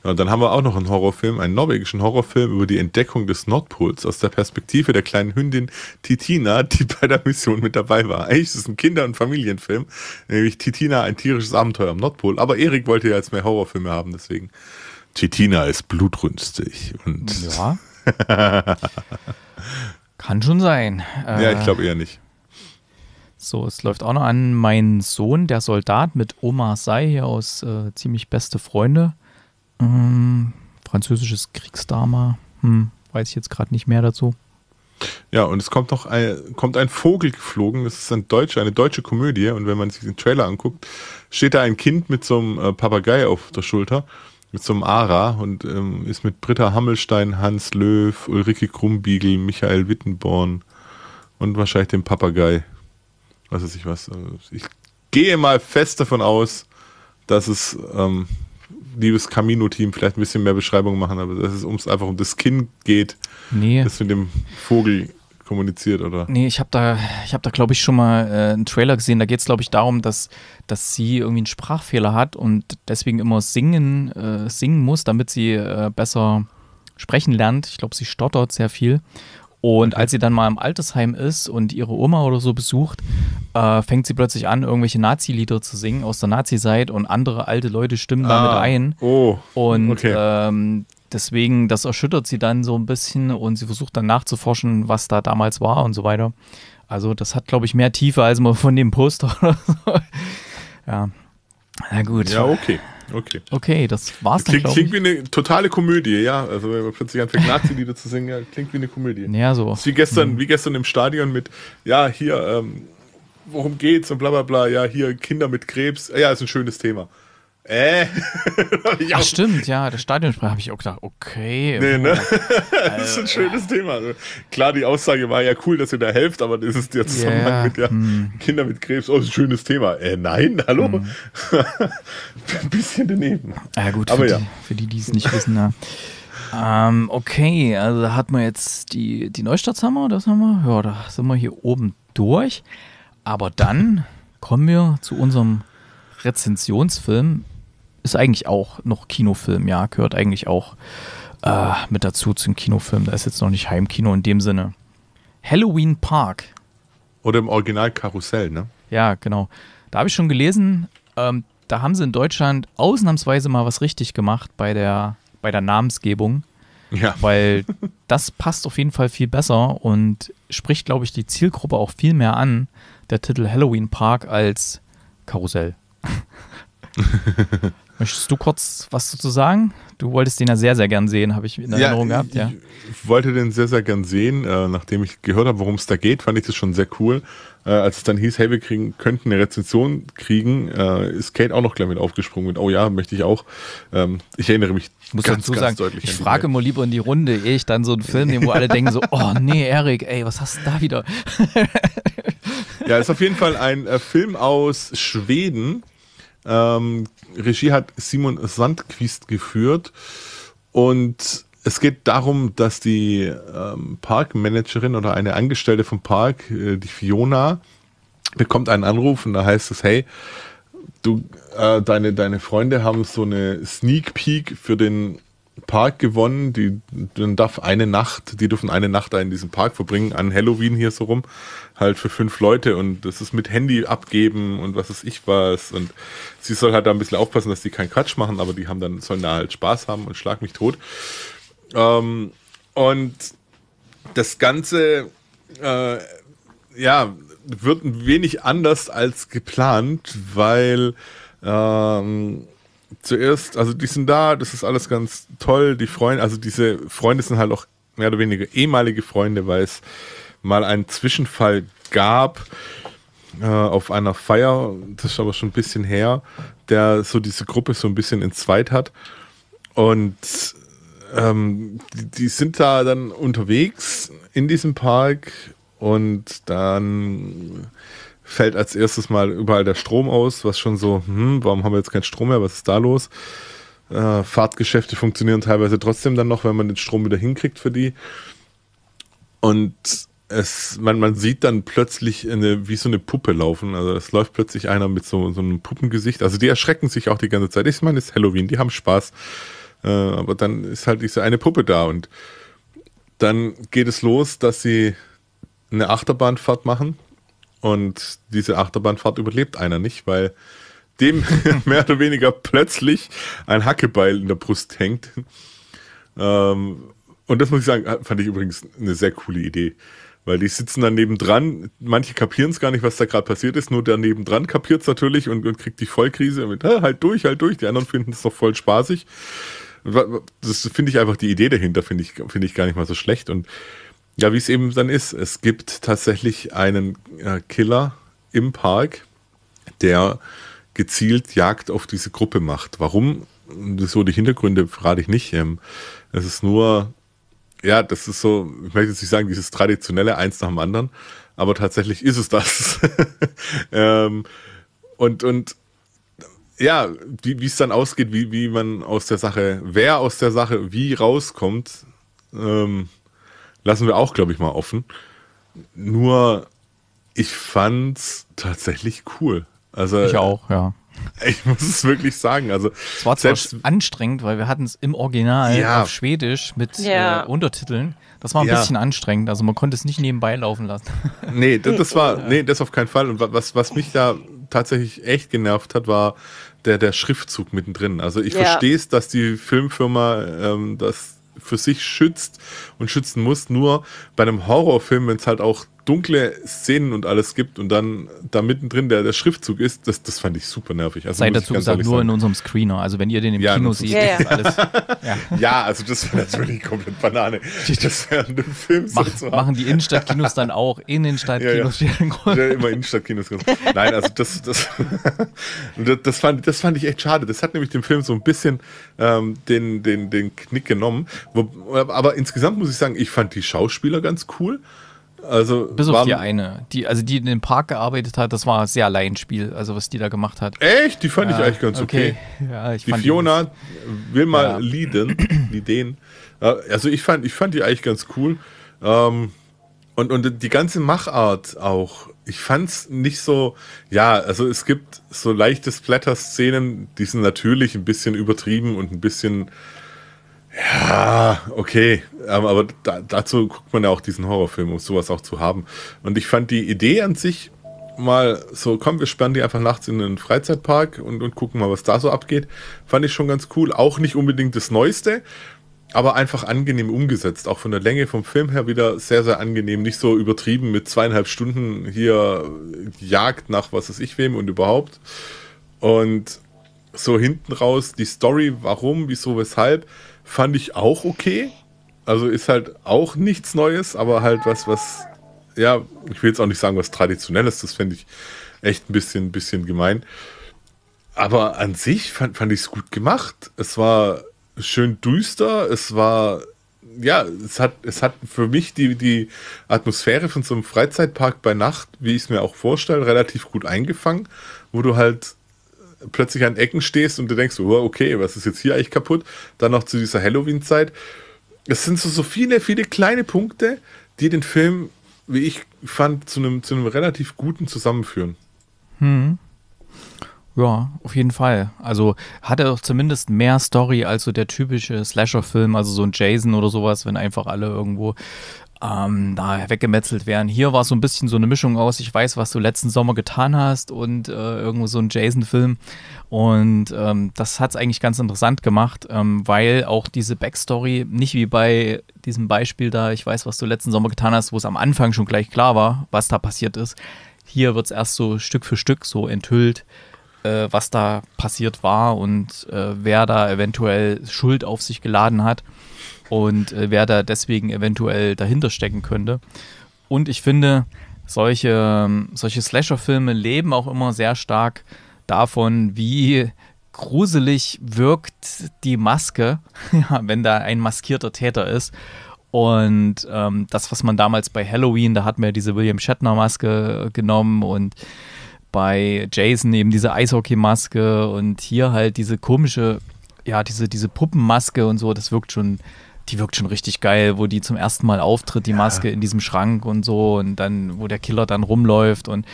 Ja, und dann haben wir auch noch einen Horrorfilm, einen norwegischen Horrorfilm über die Entdeckung des Nordpols aus der Perspektive der kleinen Hündin Titina, die bei der Mission mit dabei war. Eigentlich ist es ein Kinder- und Familienfilm, nämlich Titina, ein tierisches Abenteuer am Nordpol. Aber Erik wollte ja jetzt mehr Horrorfilme haben, deswegen. Titina ist blutrünstig und. Ja. Kann schon sein. Äh, ja, ich glaube eher nicht. So, es läuft auch noch an meinen Sohn, der Soldat mit Oma Sei hier aus äh, ziemlich beste Freunde. Ähm, französisches Kriegsdrama. Hm, weiß ich jetzt gerade nicht mehr dazu. Ja, und es kommt noch ein, kommt ein Vogel geflogen. Das ist ein deutsche, eine deutsche Komödie. Und wenn man sich den Trailer anguckt, steht da ein Kind mit so einem äh, Papagei auf der Schulter zum ARA und ähm, ist mit Britta Hammelstein, Hans Löw, Ulrike Krumbiegel, Michael Wittenborn und wahrscheinlich dem Papagei. Was weiß ich was. Also, ich gehe mal fest davon aus, dass es, ähm, liebes Camino-Team, vielleicht ein bisschen mehr Beschreibung machen, aber dass es ums, einfach um das Kind geht. Nee. Das mit dem Vogel kommuniziert, oder? Nee, ich habe da, hab da glaube ich, schon mal äh, einen Trailer gesehen. Da geht es, glaube ich, darum, dass, dass sie irgendwie einen Sprachfehler hat und deswegen immer singen, äh, singen muss, damit sie äh, besser sprechen lernt. Ich glaube, sie stottert sehr viel. Und als sie dann mal im Altersheim ist und ihre Oma oder so besucht, äh, fängt sie plötzlich an, irgendwelche Nazi-Lieder zu singen aus der Nazi-Zeit und andere alte Leute stimmen ah, damit ein. Oh. Und okay. ähm, deswegen, das erschüttert sie dann so ein bisschen und sie versucht dann nachzuforschen, was da damals war und so weiter. Also, das hat, glaube ich, mehr Tiefe als man von dem Poster oder so. ja. Na gut. Ja, okay. Okay. Okay, das war's klingt, dann, Klingt ich. wie eine totale Komödie, ja. Also wenn man plötzlich anfängt, Nazi-Lieder zu singen, ja, klingt wie eine Komödie. Ja, so. ist wie gestern, hm. wie gestern im Stadion mit, ja, hier, ähm, worum geht's und bla bla bla, ja, hier Kinder mit Krebs. Ja, ist ein schönes Thema. Äh. Ach, stimmt, ja, das Stadionsprecher habe ich auch gedacht, okay. Nee, ne? das ist ein schönes äh. Thema. Also, klar, die Aussage war ja cool, dass ihr da helft, aber das ist der Zusammenhang yeah. mit ja, hm. Kindern mit Krebs, oh, ein schönes Thema. Äh, nein, hallo? Hm. ein bisschen daneben. Ja, gut, aber für, ja. die, für die, die es nicht wissen, na. Ähm, okay, also da hat man jetzt die, die Neustadtshammer, das haben wir. Ja, da sind wir hier oben durch. Aber dann kommen wir zu unserem Rezensionsfilm ist eigentlich auch noch Kinofilm, ja, gehört eigentlich auch äh, mit dazu zum Kinofilm. Da ist jetzt noch nicht Heimkino in dem Sinne. Halloween Park. Oder im Original Karussell, ne? Ja, genau. Da habe ich schon gelesen, ähm, da haben sie in Deutschland ausnahmsweise mal was richtig gemacht bei der, bei der Namensgebung. Ja. Weil das passt auf jeden Fall viel besser und spricht, glaube ich, die Zielgruppe auch viel mehr an, der Titel Halloween Park als Karussell. Möchtest du kurz was dazu sagen? Du wolltest den ja sehr, sehr gern sehen, habe ich in Erinnerung ja, gehabt. Ja. Ich wollte den sehr, sehr gern sehen. Äh, nachdem ich gehört habe, worum es da geht, fand ich das schon sehr cool. Äh, als es dann hieß, hey, wir kriegen, könnten eine Rezension kriegen, äh, ist Kate auch noch gleich mit aufgesprungen mit, oh ja, möchte ich auch. Ähm, ich erinnere mich Muss ganz, ganz sagen, deutlich. Ich frage immer lieber in die Runde, ehe ich dann so einen Film nehme, wo alle denken so, oh nee, Erik, ey, was hast du da wieder? ja, ist auf jeden Fall ein äh, Film aus Schweden. Ähm, Regie hat Simon Sandquist geführt und es geht darum, dass die ähm, Parkmanagerin oder eine Angestellte vom Park, äh, die Fiona, bekommt einen Anruf und da heißt es, hey, du, äh, deine, deine Freunde haben so eine Sneak Peek für den Park gewonnen. Die dann darf eine Nacht, die dürfen eine Nacht da in diesem Park verbringen, an Halloween hier so rum, halt für fünf Leute und das ist mit Handy abgeben und was weiß ich was. Und sie soll halt da ein bisschen aufpassen, dass die keinen Quatsch machen, aber die haben dann, sollen da halt Spaß haben und schlag mich tot. Ähm, und das Ganze, äh, ja, wird ein wenig anders als geplant, weil ähm, zuerst, also die sind da, das ist alles ganz toll. Die Freunde, also diese Freunde sind halt auch mehr oder weniger ehemalige Freunde, weil es mal einen Zwischenfall gab äh, auf einer Feier, das ist aber schon ein bisschen her, der so diese Gruppe so ein bisschen entzweit hat. Und ähm, die, die sind da dann unterwegs in diesem Park und dann fällt als erstes mal überall der Strom aus, was schon so, hm, warum haben wir jetzt keinen Strom mehr, was ist da los? Äh, Fahrtgeschäfte funktionieren teilweise trotzdem dann noch, wenn man den Strom wieder hinkriegt für die. Und es, man, man sieht dann plötzlich eine, wie so eine Puppe laufen. Also es läuft plötzlich einer mit so, so einem Puppengesicht. Also die erschrecken sich auch die ganze Zeit. Ich meine, es ist Halloween, die haben Spaß. Äh, aber dann ist halt diese eine Puppe da und dann geht es los, dass sie eine Achterbahnfahrt machen und diese Achterbahnfahrt überlebt einer nicht, weil dem mehr oder weniger plötzlich ein Hackebeil in der Brust hängt. Ähm, und das muss ich sagen, fand ich übrigens eine sehr coole Idee. Weil die sitzen dann nebendran, manche kapieren es gar nicht, was da gerade passiert ist, nur der nebendran kapiert es natürlich und, und, kriegt die Vollkrise mit, ah, halt durch, halt durch. Die anderen finden es doch voll spaßig. Das finde ich einfach die Idee dahinter, finde ich, finde ich gar nicht mal so schlecht. Und ja, wie es eben dann ist. Es gibt tatsächlich einen äh, Killer im Park, der gezielt Jagd auf diese Gruppe macht. Warum? So die Hintergründe verrate ich nicht. Ähm, es ist nur, ja, das ist so, ich möchte jetzt nicht sagen, dieses traditionelle eins nach dem anderen, aber tatsächlich ist es das. ähm, und, und ja, wie es dann ausgeht, wie, wie man aus der Sache, wer aus der Sache wie rauskommt, ähm, lassen wir auch, glaube ich, mal offen. Nur, ich fand's tatsächlich cool. Also, ich auch, ja. Ich muss es wirklich sagen. Also, es war zwar anstrengend, weil wir hatten es im Original ja. auf Schwedisch mit äh, ja. äh, Untertiteln. Das war ein ja. bisschen anstrengend. Also man konnte es nicht nebenbei laufen lassen. Nee, das, das war, nee, das auf keinen Fall. Und was, was mich da tatsächlich echt genervt hat, war der, der Schriftzug mittendrin. Also ich verstehe es, dass die Filmfirma ähm, das für sich schützt und schützen muss. Nur bei einem Horrorfilm, wenn es halt auch dunkle Szenen und alles gibt und dann da mittendrin der, der Schriftzug ist, das, das fand ich super nervig. Also Sei dazu gesagt, nur sagen. in unserem Screener. Also wenn ihr den im ja, Kino seht, ja, ja. alles. Ja. also das wäre natürlich komplett Banane. Das während Film Mach, so Machen die Innenstadtkinos dann auch in Innenstadtkinos? Ja, ja. immer Innenstadtkinos. Nein, also das, das, das, fand, das fand ich echt schade. Das hat nämlich dem Film so ein bisschen ähm, den, den, den Knick genommen. Aber insgesamt muss ich sagen, ich fand die Schauspieler ganz cool. Also Bis auf die eine. Die, also die in dem Park gearbeitet hat, das war sehr Laienspiel, also was die da gemacht hat. Echt? Die fand ja, ich eigentlich ganz okay. okay. Ja, die Fiona die will mal ja. leaden, leaden. Also ich fand, ich fand die eigentlich ganz cool. Ähm, und, und die ganze Machart auch. Ich fand es nicht so, ja, also es gibt so leichte Splatter-Szenen, die sind natürlich ein bisschen übertrieben und ein bisschen ja, okay. Ähm, aber da, dazu guckt man ja auch diesen Horrorfilm, um sowas auch zu haben. Und ich fand die Idee an sich mal so, komm, wir sperren die einfach nachts in einen Freizeitpark und, und gucken mal, was da so abgeht. Fand ich schon ganz cool. Auch nicht unbedingt das Neueste, aber einfach angenehm umgesetzt. Auch von der Länge vom Film her wieder sehr, sehr angenehm. Nicht so übertrieben mit zweieinhalb Stunden hier Jagd nach was weiß ich wem und überhaupt. Und so hinten raus die Story, warum, wieso, weshalb fand ich auch okay. Also ist halt auch nichts Neues, aber halt was, was, ja, ich will jetzt auch nicht sagen, was Traditionelles, das fände ich echt ein bisschen, bisschen gemein. Aber an sich fand, fand ich es gut gemacht. Es war schön düster, es war, ja, es hat, es hat für mich die, die Atmosphäre von so einem Freizeitpark bei Nacht, wie ich es mir auch vorstelle, relativ gut eingefangen, wo du halt plötzlich an Ecken stehst und du denkst, oh, okay, was ist jetzt hier eigentlich kaputt? Dann noch zu dieser Halloween-Zeit. Es sind so, so viele, viele kleine Punkte, die den Film, wie ich fand, zu einem, zu einem relativ guten zusammenführen. Hm. Ja, auf jeden Fall. Also hat er doch zumindest mehr Story als so der typische Slasher-Film, also so ein Jason oder sowas, wenn einfach alle irgendwo ähm, da weggemetzelt werden. Hier war so ein bisschen so eine Mischung aus, ich weiß, was du letzten Sommer getan hast und äh, irgendwo so ein Jason-Film. Und ähm, das hat es eigentlich ganz interessant gemacht, ähm, weil auch diese Backstory nicht wie bei diesem Beispiel da, ich weiß, was du letzten Sommer getan hast, wo es am Anfang schon gleich klar war, was da passiert ist. Hier wird es erst so Stück für Stück so enthüllt, äh, was da passiert war und äh, wer da eventuell Schuld auf sich geladen hat und äh, wer da deswegen eventuell dahinter stecken könnte. Und ich finde, solche, ähm, solche Slasher-Filme leben auch immer sehr stark davon, wie gruselig wirkt die Maske, ja, wenn da ein maskierter Täter ist. Und ähm, das, was man damals bei Halloween, da hat man ja diese William Shatner-Maske äh, genommen und bei Jason eben diese Eishockey-Maske und hier halt diese komische, ja, diese, diese Puppenmaske und so, das wirkt schon die wirkt schon richtig geil, wo die zum ersten Mal auftritt, die ja. Maske in diesem Schrank und so und dann, wo der Killer dann rumläuft und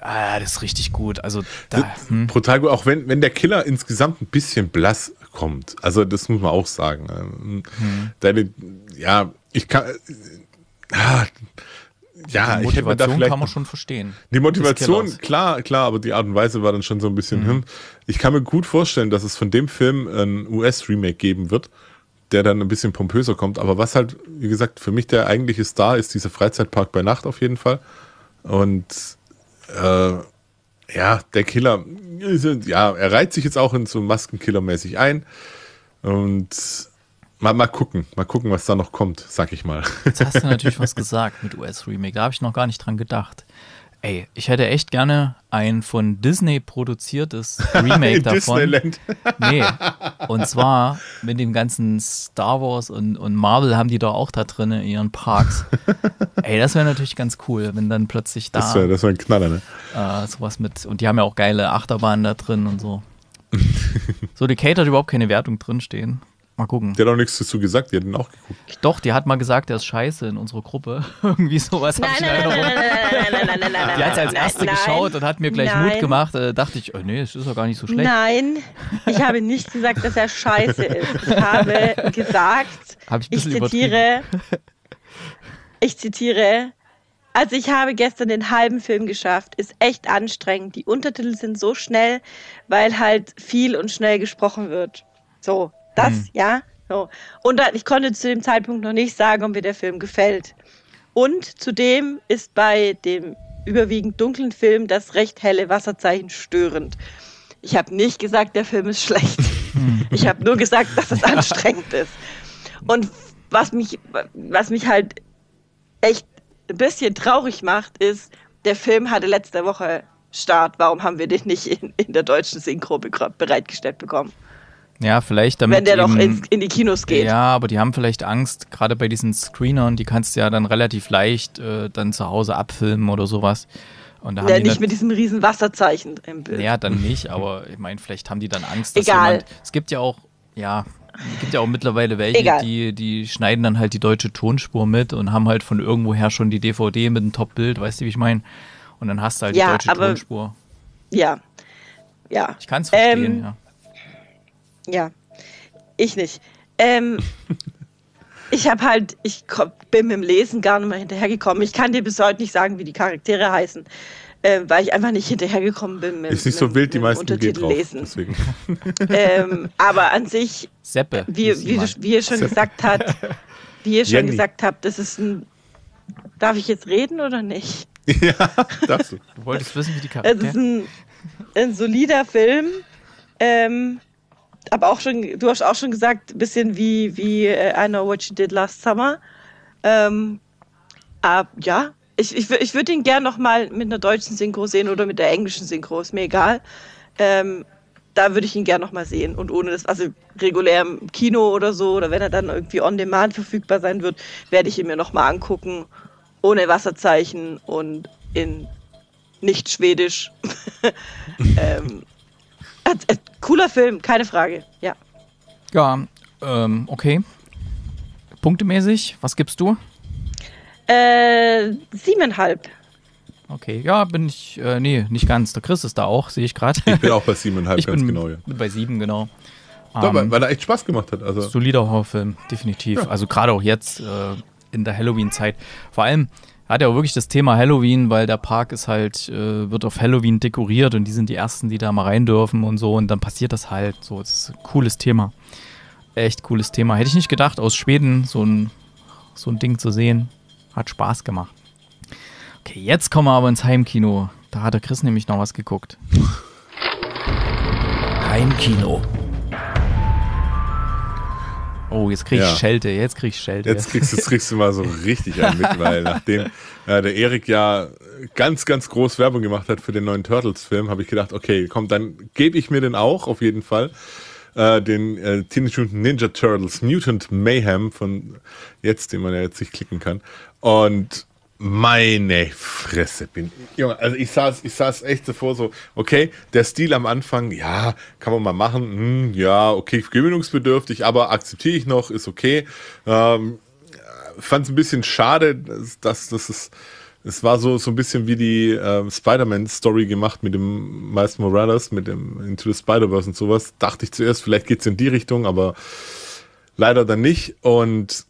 ah, das ist richtig gut. Also da, hm. brutal gut, auch wenn, wenn der Killer insgesamt ein bisschen blass kommt. Also das muss man auch sagen. Ähm, hm. Deine, ja, ich kann. Äh, ah, ja, die Motivation ich hätte mir da vielleicht, kann man schon verstehen. Die Motivation, klar, klar, aber die Art und Weise war dann schon so ein bisschen, mhm. hm. Ich kann mir gut vorstellen, dass es von dem Film ein US-Remake geben wird der dann ein bisschen pompöser kommt. Aber was halt, wie gesagt, für mich der eigentliche Star ist dieser Freizeitpark bei Nacht auf jeden Fall. Und äh, ja, der Killer, ja, er reiht sich jetzt auch in so Maskenkiller-mäßig ein. Und mal, mal gucken, mal gucken, was da noch kommt, sag ich mal. Jetzt hast du natürlich was gesagt mit US-Remake. Da habe ich noch gar nicht dran gedacht. Ey, ich hätte echt gerne ein von Disney produziertes Remake davon. Disneyland. nee. Und zwar mit dem ganzen Star Wars und, und Marvel haben die da auch da drin in ihren Parks. Ey, das wäre natürlich ganz cool, wenn dann plötzlich da. Das wäre das wär ein Knaller, ne? Äh, sowas mit. Und die haben ja auch geile Achterbahnen da drin und so. so, die Kate hat überhaupt keine Wertung drinstehen. Mal gucken. Der hat auch nichts dazu gesagt, die hat ihn auch geguckt. Doch, die hat mal gesagt, der ist scheiße in unserer Gruppe. Irgendwie sowas habe ich nein, nein, Die hat als erste nein, geschaut und hat mir gleich nein. Mut gemacht. Äh, dachte ich, oh nee, es ist doch gar nicht so schlecht. Nein, ich habe nicht gesagt, dass er scheiße ist. Ich habe gesagt, hab ich, ich zitiere, ich zitiere, also ich habe gestern den halben Film geschafft. Ist echt anstrengend. Die Untertitel sind so schnell, weil halt viel und schnell gesprochen wird. So, das, mhm. ja. So. Und dann, ich konnte zu dem Zeitpunkt noch nicht sagen, ob mir der Film gefällt. Und zudem ist bei dem überwiegend dunklen Film das recht helle Wasserzeichen störend. Ich habe nicht gesagt, der Film ist schlecht. Hm. Ich habe nur gesagt, dass es anstrengend ist. Und was mich, was mich halt echt ein bisschen traurig macht, ist, der Film hatte letzte Woche Start. Warum haben wir den nicht in, in der deutschen Synchro bereitgestellt bekommen? Ja, vielleicht damit. Wenn der eben, doch in, in, die Kinos geht. Ja, aber die haben vielleicht Angst, gerade bei diesen Screenern, die kannst du ja dann relativ leicht äh, dann zu Hause abfilmen oder sowas. Und da ja, haben die nicht mit diesem riesen Wasserzeichen im Bild. Ja, dann nicht, aber ich meine, vielleicht haben die dann Angst, dass Egal. Jemand, es gibt ja auch, ja, es gibt ja auch mittlerweile welche, die, die schneiden dann halt die deutsche Tonspur mit und haben halt von irgendwoher schon die DVD mit dem Top-Bild, weißt du, wie ich meine? Und dann hast du halt ja, die deutsche aber, Tonspur. Ja. Ja. Ich kann es verstehen, ähm, ja. Ja, ich nicht. Ähm, ich habe halt, ich bin mit dem Lesen gar nicht mehr hinterhergekommen. Ich kann dir bis heute nicht sagen, wie die Charaktere heißen, äh, weil ich einfach nicht hinterhergekommen bin. Mit, ist nicht so mit, wild, die meisten Untertitel drauf, lesen. Deswegen. Ähm, aber an sich, Seppe, wie, wie, du, wie ihr schon Seppe. gesagt habt, wie ihr schon Jenny. gesagt habt, das ist ein. Darf ich jetzt reden oder nicht? Ja, darfst du. Du wolltest wissen, wie die Charaktere. Es ist ein, ein solider Film. Ähm, aber auch schon, du hast auch schon gesagt, ein bisschen wie, wie äh, I Know What You Did Last Summer. Ähm, ab, ja, ich, ich, ich würde ihn gerne nochmal mit einer deutschen Synchro sehen oder mit der englischen Synchro, ist mir egal. Ähm, da würde ich ihn gerne nochmal sehen und ohne das, also regulär im Kino oder so oder wenn er dann irgendwie on demand verfügbar sein wird, werde ich ihn mir nochmal angucken, ohne Wasserzeichen und in nicht schwedisch. ähm, äh, äh, cooler Film, keine Frage, ja. Ja, ähm, okay. Punktemäßig, was gibst du? Äh, siebeneinhalb. Okay, ja, bin ich, äh, nee, nicht ganz. Der Chris ist da auch, sehe ich gerade. Ich bin auch bei siebeneinhalb, ich ganz bin genau, ja. Bei sieben, genau. Doch, ähm, weil, er echt Spaß gemacht hat. Also. Solider Horrorfilm, definitiv. Ja. Also gerade auch jetzt äh, in der Halloween-Zeit. Vor allem, hat ja auch wirklich das Thema Halloween, weil der Park ist halt, äh, wird auf Halloween dekoriert und die sind die Ersten, die da mal rein dürfen und so und dann passiert das halt. So, das ist ein cooles Thema. Echt cooles Thema. Hätte ich nicht gedacht, aus Schweden so ein, so ein Ding zu sehen. Hat Spaß gemacht. Okay, jetzt kommen wir aber ins Heimkino. Da hat der Chris nämlich noch was geguckt. Heimkino. Oh, jetzt krieg ich ja. Schelte, jetzt krieg ich Schelte. Jetzt kriegst, jetzt kriegst du mal so richtig einen mit, weil nachdem äh, der Erik ja ganz, ganz groß Werbung gemacht hat für den neuen Turtles-Film, habe ich gedacht, okay, komm, dann gebe ich mir den auch auf jeden Fall. Äh, den äh, Teenage Mutant Ninja Turtles Mutant Mayhem von jetzt, den man ja jetzt nicht klicken kann. Und meine Fresse bin ich. Junge, also ich saß, ich saß echt davor so, okay, der Stil am Anfang, ja, kann man mal machen, hm, ja, okay, gewöhnungsbedürftig, aber akzeptiere ich noch, ist okay. Ähm, Fand es ein bisschen schade, dass, dass, dass es, es war so, so ein bisschen wie die äh, Spider-Man-Story gemacht mit dem Miles Morales, mit dem Into the Spider-Verse und sowas. Dachte ich zuerst, vielleicht geht es in die Richtung, aber leider dann nicht. Und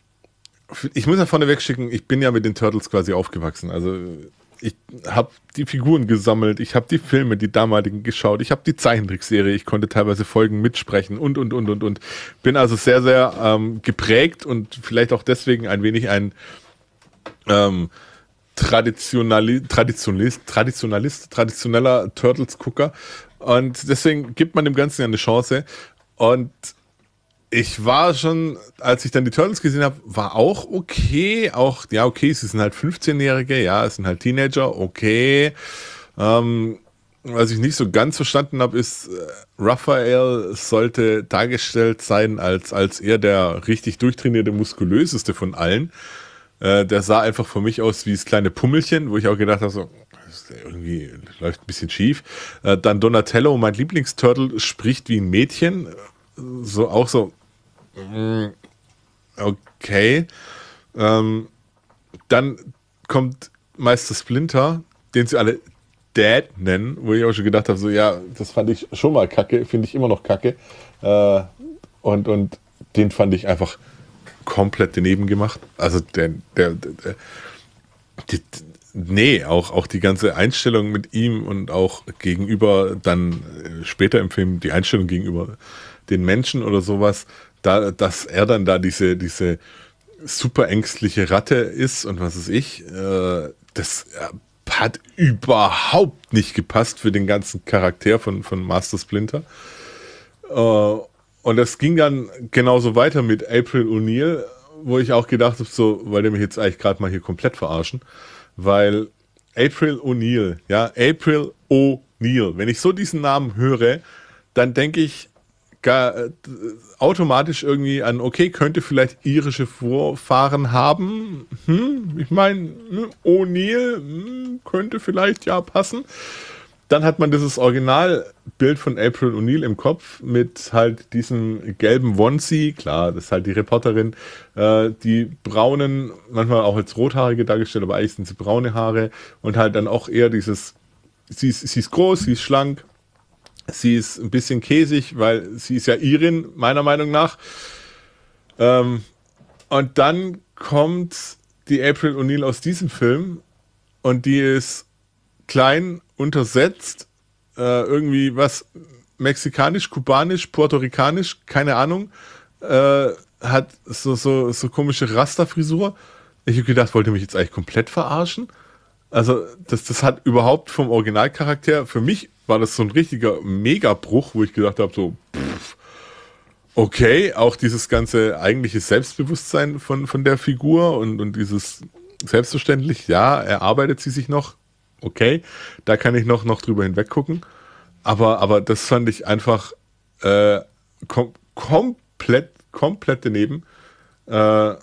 ich muss ja vorneweg schicken, ich bin ja mit den Turtles quasi aufgewachsen. Also ich habe die Figuren gesammelt, ich habe die Filme, die damaligen geschaut, ich habe die Zeichentrickserie, ich konnte teilweise Folgen mitsprechen und, und, und, und, und. Bin also sehr, sehr ähm, geprägt und vielleicht auch deswegen ein wenig ein ähm, Traditionali Traditionalist, Traditionalist, traditioneller Turtles-Gucker. Und deswegen gibt man dem Ganzen ja eine Chance. Und ich war schon, als ich dann die Turtles gesehen habe, war auch okay. Auch, ja, okay, sie sind halt 15-Jährige, ja, es sind halt Teenager, okay. Ähm, was ich nicht so ganz verstanden habe, ist, äh, Raphael sollte dargestellt sein als, als er der richtig durchtrainierte, muskulöseste von allen. Äh, der sah einfach für mich aus wie das kleine Pummelchen, wo ich auch gedacht habe, so, irgendwie läuft ein bisschen schief. Äh, dann Donatello, mein Lieblingsturtle, spricht wie ein Mädchen äh, so auch so Mm, okay. Ähm, dann kommt Meister Splinter, den sie alle Dad nennen, wo ich auch schon gedacht habe, so ja, das fand ich schon mal kacke, finde ich immer noch kacke. Äh, und, und den fand ich einfach komplett daneben gemacht. Also der, der, der, der die, nee, auch, auch die ganze Einstellung mit ihm und auch gegenüber dann äh, später im Film die Einstellung gegenüber den Menschen oder sowas, da, dass er dann da diese, diese super ängstliche Ratte ist und was weiß ich, äh, das hat überhaupt nicht gepasst für den ganzen Charakter von, von Master Splinter. Äh, und das ging dann genauso weiter mit April O'Neil, wo ich auch gedacht habe, so, weil der mich jetzt eigentlich gerade mal hier komplett verarschen, weil April O'Neil, ja, April O'Neil, wenn ich so diesen Namen höre, dann denke ich, gar, äh, automatisch irgendwie an, okay, könnte vielleicht irische Vorfahren haben. Hm, ich meine, ne, O'Neill hm, könnte vielleicht ja passen. Dann hat man dieses Originalbild von April O'Neill im Kopf mit halt diesem gelben Wonsi, klar, das ist halt die Reporterin, äh, die braunen, manchmal auch als rothaarige dargestellt, aber eigentlich sind sie braune Haare und halt dann auch eher dieses, sie ist, sie ist groß, sie ist schlank, Sie ist ein bisschen käsig, weil sie ist ja Irin, meiner Meinung nach. Ähm, und dann kommt die April O'Neill aus diesem Film und die ist klein, untersetzt, äh, irgendwie was mexikanisch, kubanisch, puerto-ricanisch, keine Ahnung, äh, hat so, so, so komische Rasterfrisur. Ich habe gedacht, wollte mich jetzt eigentlich komplett verarschen. Also, das, das hat überhaupt vom Originalcharakter für mich war das so ein richtiger Megabruch, wo ich gedacht habe, so, pff, okay, auch dieses ganze eigentliche Selbstbewusstsein von, von der Figur und, und dieses selbstverständlich, ja, erarbeitet sie sich noch, okay, da kann ich noch, noch drüber hinweg gucken. Aber, aber das fand ich einfach äh, kom komplett, komplett daneben. Äh,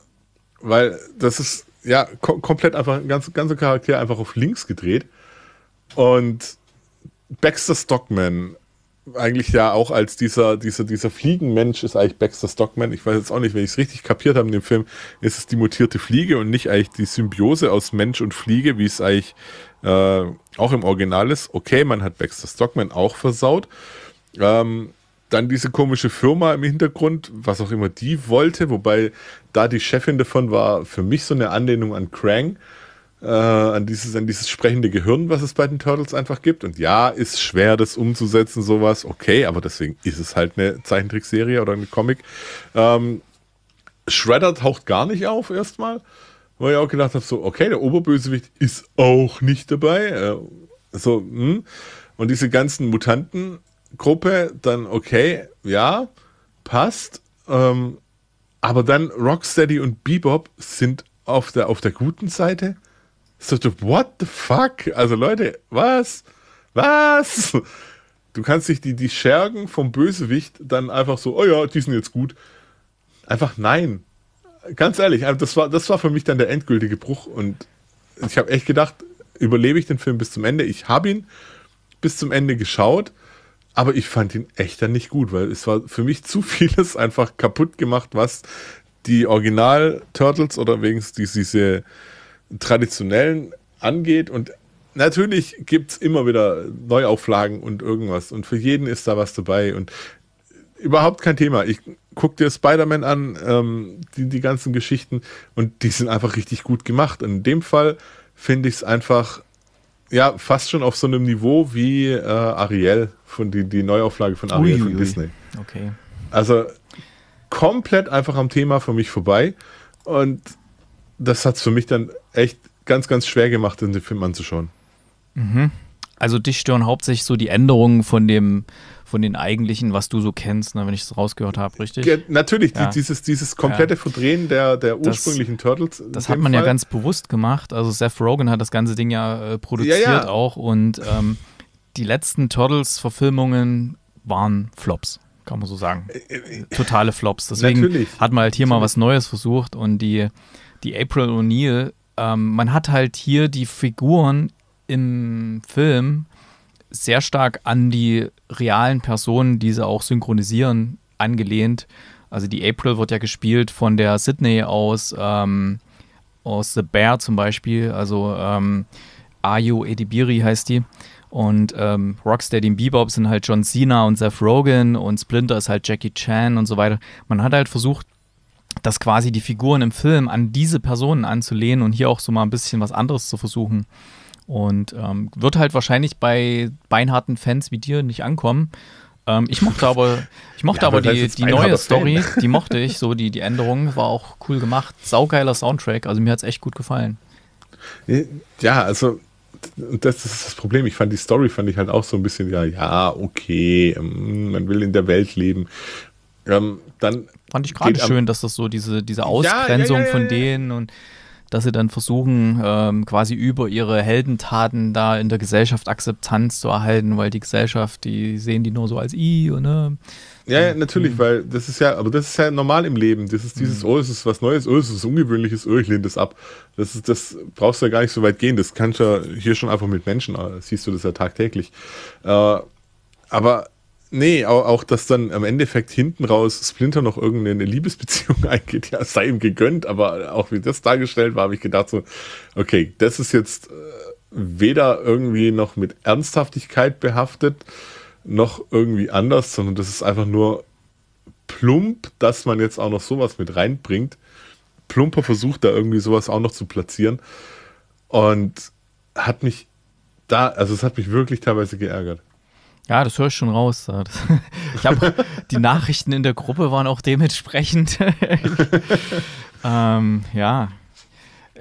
weil das ist ja kom komplett einfach ein ganz, ganzer Charakter einfach auf links gedreht. Und Baxter Stockman eigentlich ja auch als dieser, dieser, dieser Fliegenmensch ist eigentlich Baxter Stockman. Ich weiß jetzt auch nicht, wenn ich es richtig kapiert habe in dem Film, ist es die mutierte Fliege und nicht eigentlich die Symbiose aus Mensch und Fliege, wie es eigentlich äh, auch im Original ist. Okay, man hat Baxter Stockman auch versaut. Ähm, dann diese komische Firma im Hintergrund, was auch immer die wollte, wobei da die Chefin davon war, für mich so eine Anlehnung an Krang äh, an, dieses, an dieses sprechende Gehirn, was es bei den Turtles einfach gibt. Und ja, ist schwer, das umzusetzen, sowas. Okay, aber deswegen ist es halt eine Zeichentrickserie oder ein Comic. Ähm, Shredder taucht gar nicht auf erstmal, weil ich auch gedacht habe, so, okay, der Oberbösewicht ist auch nicht dabei. Äh, so, hm. Und diese ganzen Mutantengruppe, dann okay, ja, passt. Ähm, aber dann Rocksteady und Bebop sind auf der, auf der guten Seite so, what the fuck? Also Leute, was? Was? Du kannst dich die, die Schergen vom Bösewicht dann einfach so, oh ja, die sind jetzt gut. Einfach nein. Ganz ehrlich, also das war, das war für mich dann der endgültige Bruch und ich habe echt gedacht, überlebe ich den Film bis zum Ende? Ich habe ihn bis zum Ende geschaut, aber ich fand ihn echt dann nicht gut, weil es war für mich zu vieles einfach kaputt gemacht, was die Original-Turtles oder wenigstens diese traditionellen angeht. Und natürlich gibt es immer wieder Neuauflagen und irgendwas. Und für jeden ist da was dabei. Und überhaupt kein Thema. Ich gucke dir Spider-Man an, ähm, die, die ganzen Geschichten. Und die sind einfach richtig gut gemacht. Und in dem Fall finde ich es einfach ja, fast schon auf so einem Niveau wie äh, Ariel, von die, die Neuauflage von Ariel Uiuiui. von Disney. Okay. Also komplett einfach am Thema für mich vorbei. Und das hat es für mich dann echt ganz, ganz schwer gemacht, den Film anzuschauen. Mhm. Also dich stören hauptsächlich so die Änderungen von dem, von den eigentlichen, was du so kennst, ne, wenn ich es rausgehört habe, richtig? Ja, natürlich, ja. Die, dieses, dieses komplette ja. Verdrehen der, der ursprünglichen Turtles. Das hat man Fall. ja ganz bewusst gemacht. Also Seth Rogen hat das ganze Ding ja äh, produziert auch und ähm, die letzten Turtles-Verfilmungen waren Flops, kann man so sagen. Äh, äh, äh. Totale Flops. Deswegen natürlich. hat man halt hier mal was Neues versucht und die, die April O'Neill ähm, man hat halt hier die Figuren im Film sehr stark an die realen Personen, die sie auch synchronisieren, angelehnt. Also die April wird ja gespielt von der Sydney aus, ähm, aus The Bear zum Beispiel. Also ähm, Ayo Edibiri heißt die. Und ähm, Rocksteady und Bebop sind halt John Cena und Seth Rogen und Splinter ist halt Jackie Chan und so weiter. Man hat halt versucht, dass quasi die Figuren im Film an diese Personen anzulehnen und hier auch so mal ein bisschen was anderes zu versuchen. Und ähm, wird halt wahrscheinlich bei beinharten Fans wie dir nicht ankommen. Ähm, ich mochte aber, ich mochte ja, aber die, die neue Story, die mochte ich, so die, die Änderung, war auch cool gemacht. Saugeiler Soundtrack, also mir hat es echt gut gefallen. Ja, also das ist das Problem. Ich fand die Story, fand ich halt auch so ein bisschen, ja, ja, okay, ähm, man will in der Welt leben. Ähm, dann Fand ich gerade schön, dass das so diese, diese Ausgrenzung ja, ja, ja, von denen und dass sie dann versuchen, ähm, quasi über ihre Heldentaten da in der Gesellschaft Akzeptanz zu erhalten, weil die Gesellschaft, die sehen die nur so als I, und, ne? Ja, ja natürlich, mhm. weil das ist ja, aber das ist ja normal im Leben. Das ist dieses, mhm. oh, es ist was Neues, oh, es ist Ungewöhnliches, oh, ich lehne das ab. Das ist, das brauchst du ja gar nicht so weit gehen. Das kannst du ja hier schon einfach mit Menschen, äh, siehst du das ja tagtäglich. Äh, aber Nee, auch, auch, dass dann am Endeffekt hinten raus Splinter noch irgendeine Liebesbeziehung eingeht, ja, sei ihm gegönnt, aber auch wie das dargestellt war, habe ich gedacht so, okay, das ist jetzt äh, weder irgendwie noch mit Ernsthaftigkeit behaftet, noch irgendwie anders, sondern das ist einfach nur plump, dass man jetzt auch noch sowas mit reinbringt. Plumper versucht da irgendwie sowas auch noch zu platzieren und hat mich da, also es hat mich wirklich teilweise geärgert. Ja, das höre ich schon raus. Ich habe die Nachrichten in der Gruppe waren auch dementsprechend. ähm, ja,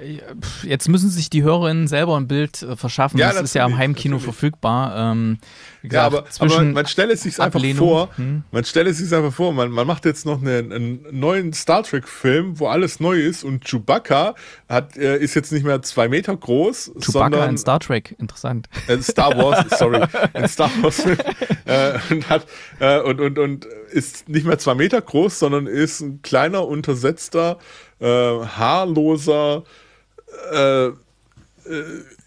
äh, jetzt müssen sich die Hörerinnen selber ein Bild äh, verschaffen. Ja, das ist ja am Heimkino natürlich. verfügbar. Ähm, gesagt, ja, aber, aber, man stelle es sich einfach vor. Hm? Man stelle es sich einfach vor. Man, man macht jetzt noch eine, einen neuen Star Trek Film, wo alles neu ist und Chewbacca hat, äh, ist jetzt nicht mehr zwei Meter groß. Chewbacca sondern, in Star Trek, interessant. Äh, Star Wars, sorry, in Star Wars äh, und hat äh, und, und, und ist nicht mehr zwei Meter groß, sondern ist ein kleiner untersetzter haarloser äh, äh,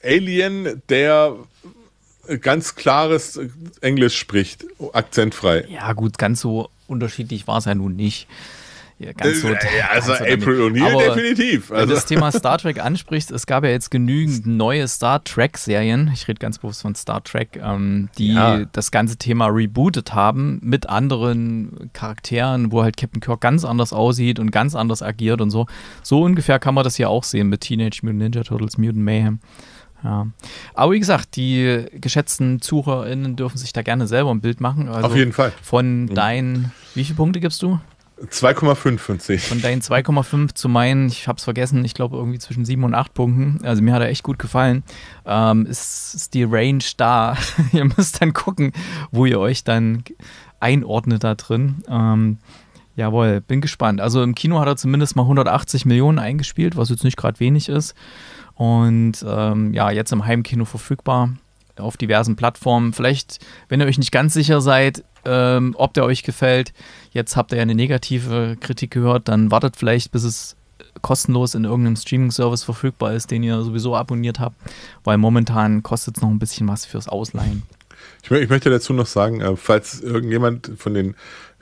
Alien, der ganz klares Englisch spricht, akzentfrei. Ja, gut, ganz so unterschiedlich war es ja nun nicht hier also ganz so. Äh, ja, also April O'Neil definitiv. Also. Wenn du also- das Thema Star Trek ansprichst, es gab ja jetzt genügend neue Star Trek-Serien, ich rede ganz bewusst von Star Trek, ähm, die ja. das ganze Thema rebootet haben mit anderen Charakteren, wo halt Captain Kirk ganz anders aussieht und ganz anders agiert und so. So ungefähr kann man das hier auch sehen mit Teenage Mutant Ninja Turtles, Mutant Mayhem. Ja. Aber wie gesagt, die geschätzten ZuhörerInnen dürfen sich da gerne selber ein Bild machen. Also Auf jeden Fall. Von mhm. deinen, wie viele Punkte gibst du? 2,5 Von deinen 2,5 zu meinen, ich habe es vergessen, ich glaube irgendwie zwischen 7 und 8 Punkten. Also mir hat er echt gut gefallen. Ähm, ist, ist, die Range da? ihr müsst dann gucken, wo ihr euch dann einordnet da drin. Ähm, jawohl, bin gespannt. Also im Kino hat er zumindest mal 180 Millionen eingespielt, was jetzt nicht gerade wenig ist. Und ähm, ja, jetzt im Heimkino verfügbar auf diversen Plattformen. Vielleicht, wenn ihr euch nicht ganz sicher seid, ähm, ob der euch gefällt. Jetzt habt ihr ja eine negative Kritik gehört, dann wartet vielleicht, bis es kostenlos in irgendeinem Streaming-Service verfügbar ist, den ihr sowieso abonniert habt, weil momentan kostet es noch ein bisschen was fürs Ausleihen. Ich, ich möchte dazu noch sagen, äh, falls irgendjemand von den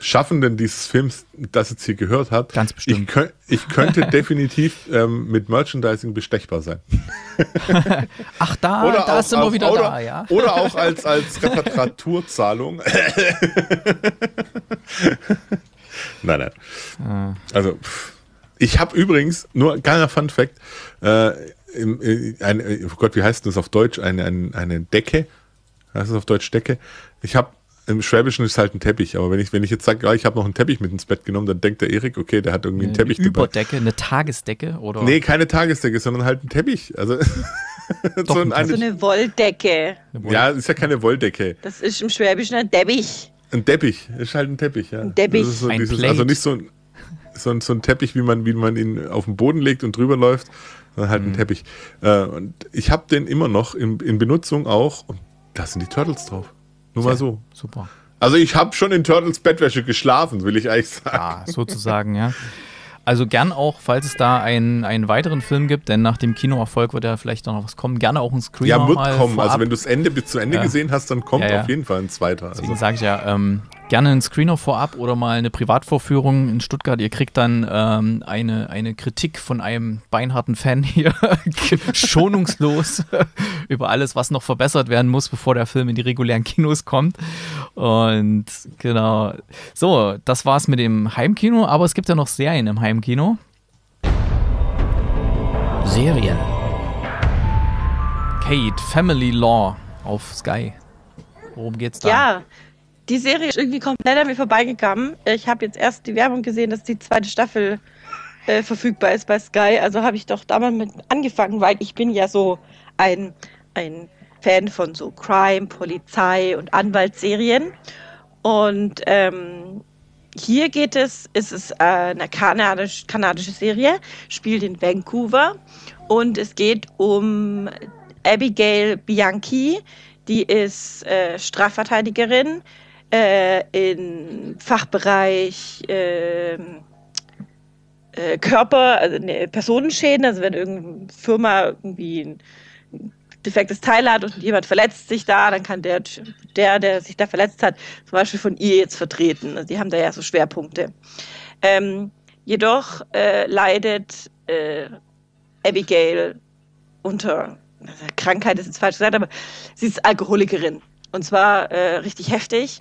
Schaffenden dieses Films das jetzt hier gehört hat. Ganz bestimmt. Ich, könnt, ich könnte definitiv ähm, mit Merchandising bestechbar sein. Ach, da, oder da auch, sind wir wieder oder, da, ja. Oder auch als, als Reparaturzahlung. nein, nein. Ah. Also, ich habe übrigens, nur kleiner Fun Fact, äh, äh ein, äh, oh Gott, wie heißt das auf Deutsch? Eine, eine, eine Decke. Heißt das auf Deutsch Decke? Ich habe im Schwäbischen ist halt ein Teppich, aber wenn ich, wenn ich jetzt sage, ja, ich habe noch einen Teppich mit ins Bett genommen, dann denkt der Erik, okay, der hat irgendwie einen eine Teppich eine Überdecke, dabei. eine Tagesdecke oder? Nee, keine Tagesdecke, sondern halt ein Teppich. Also Doch, so, ein, eine, eine Wolldecke. eine Wolldecke. Ja, ist ja keine Wolldecke. Das ist im Schwäbischen ein Teppich. Ein Teppich, ist halt ein Teppich, ja. Ein Teppich. So ein dieses, also nicht so ein, so ein, so ein Teppich, wie man, wie man ihn auf den Boden legt und drüber läuft, sondern halt mhm. ein Teppich. Äh, und ich habe den immer noch in, in Benutzung auch und da sind die Turtles drauf. Nur mal so. Super. Also ich habe schon in Turtles Bettwäsche geschlafen, will ich eigentlich sagen. Ja, sozusagen, ja. Also gern auch, falls es da einen, einen weiteren Film gibt, denn nach dem Kinoerfolg wird ja vielleicht noch was kommen. Gerne auch ein Screener Ja, wird kommen. Also vorab. Also wenn du das Ende bis zu Ende ja. gesehen hast, dann kommt ja, ja. auf jeden Fall ein zweiter. Deswegen sage ich ja, ähm, gerne einen Screener vorab oder mal eine Privatvorführung in Stuttgart. Ihr kriegt dann ähm, eine, eine Kritik von einem beinharten Fan hier schonungslos über alles, was noch verbessert werden muss, bevor der Film in die regulären Kinos kommt. Und genau. So, das war's mit dem Heimkino, aber es gibt ja noch Serien im Heimkino. Serien. Kate, Family Law auf Sky. Worum geht's da? Ja, die Serie ist irgendwie komplett an mir vorbeigegangen. Ich habe jetzt erst die Werbung gesehen, dass die zweite Staffel äh, verfügbar ist bei Sky. Also habe ich doch damals mit angefangen, weil ich bin ja so ein, ein Fan von so Crime, Polizei und Anwaltsserien. Und ähm, hier geht es, es ist äh, eine kanadisch, kanadische Serie, spielt in Vancouver und es geht um Abigail Bianchi, die ist äh, Strafverteidigerin, äh, im Fachbereich äh, äh, Körper, also ne, Personenschäden, also wenn irgendeine Firma irgendwie ein defektes Teil hat und jemand verletzt sich da, dann kann der, der, der sich da verletzt hat, zum Beispiel von ihr jetzt vertreten. Also die haben da ja so Schwerpunkte. Ähm, jedoch äh, leidet äh, Abigail unter also Krankheit ist jetzt falsch gesagt, aber sie ist Alkoholikerin. Und zwar äh, richtig heftig.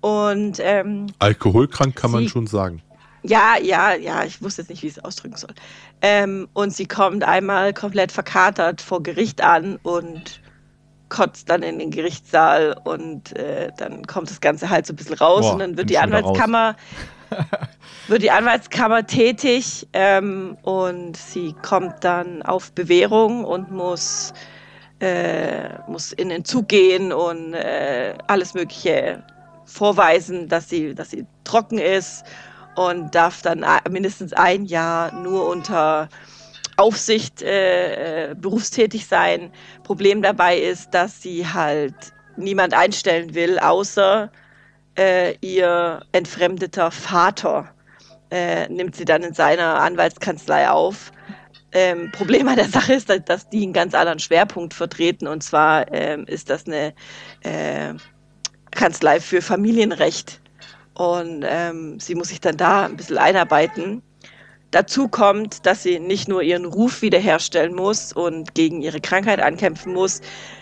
Und ähm, alkoholkrank kann sie, man schon sagen. Ja, ja, ja. Ich wusste jetzt nicht, wie ich es ausdrücken soll. Ähm, und sie kommt einmal komplett verkatert vor Gericht an und kotzt dann in den Gerichtssaal und äh, dann kommt das Ganze halt so ein bisschen raus Boah, und dann wird die Anwaltskammer wird die Anwaltskammer tätig ähm, und sie kommt dann auf Bewährung und muss, äh, muss in Entzug gehen und äh, alles Mögliche vorweisen, dass sie, dass sie trocken ist und darf dann mindestens ein Jahr nur unter Aufsicht äh, äh, berufstätig sein. Problem dabei ist, dass sie halt niemand einstellen will, außer äh, ihr entfremdeter Vater äh, nimmt sie dann in seiner Anwaltskanzlei auf. Ähm, Problem an der Sache ist, dass, die einen ganz anderen Schwerpunkt vertreten. Und zwar ähm, ist das eine äh, Kanzlei für Familienrecht. Und ähm, sie muss sich dann da ein bisschen einarbeiten. Dazu kommt, dass sie nicht nur ihren Ruf wiederherstellen muss und gegen ihre Krankheit ankämpfen muss,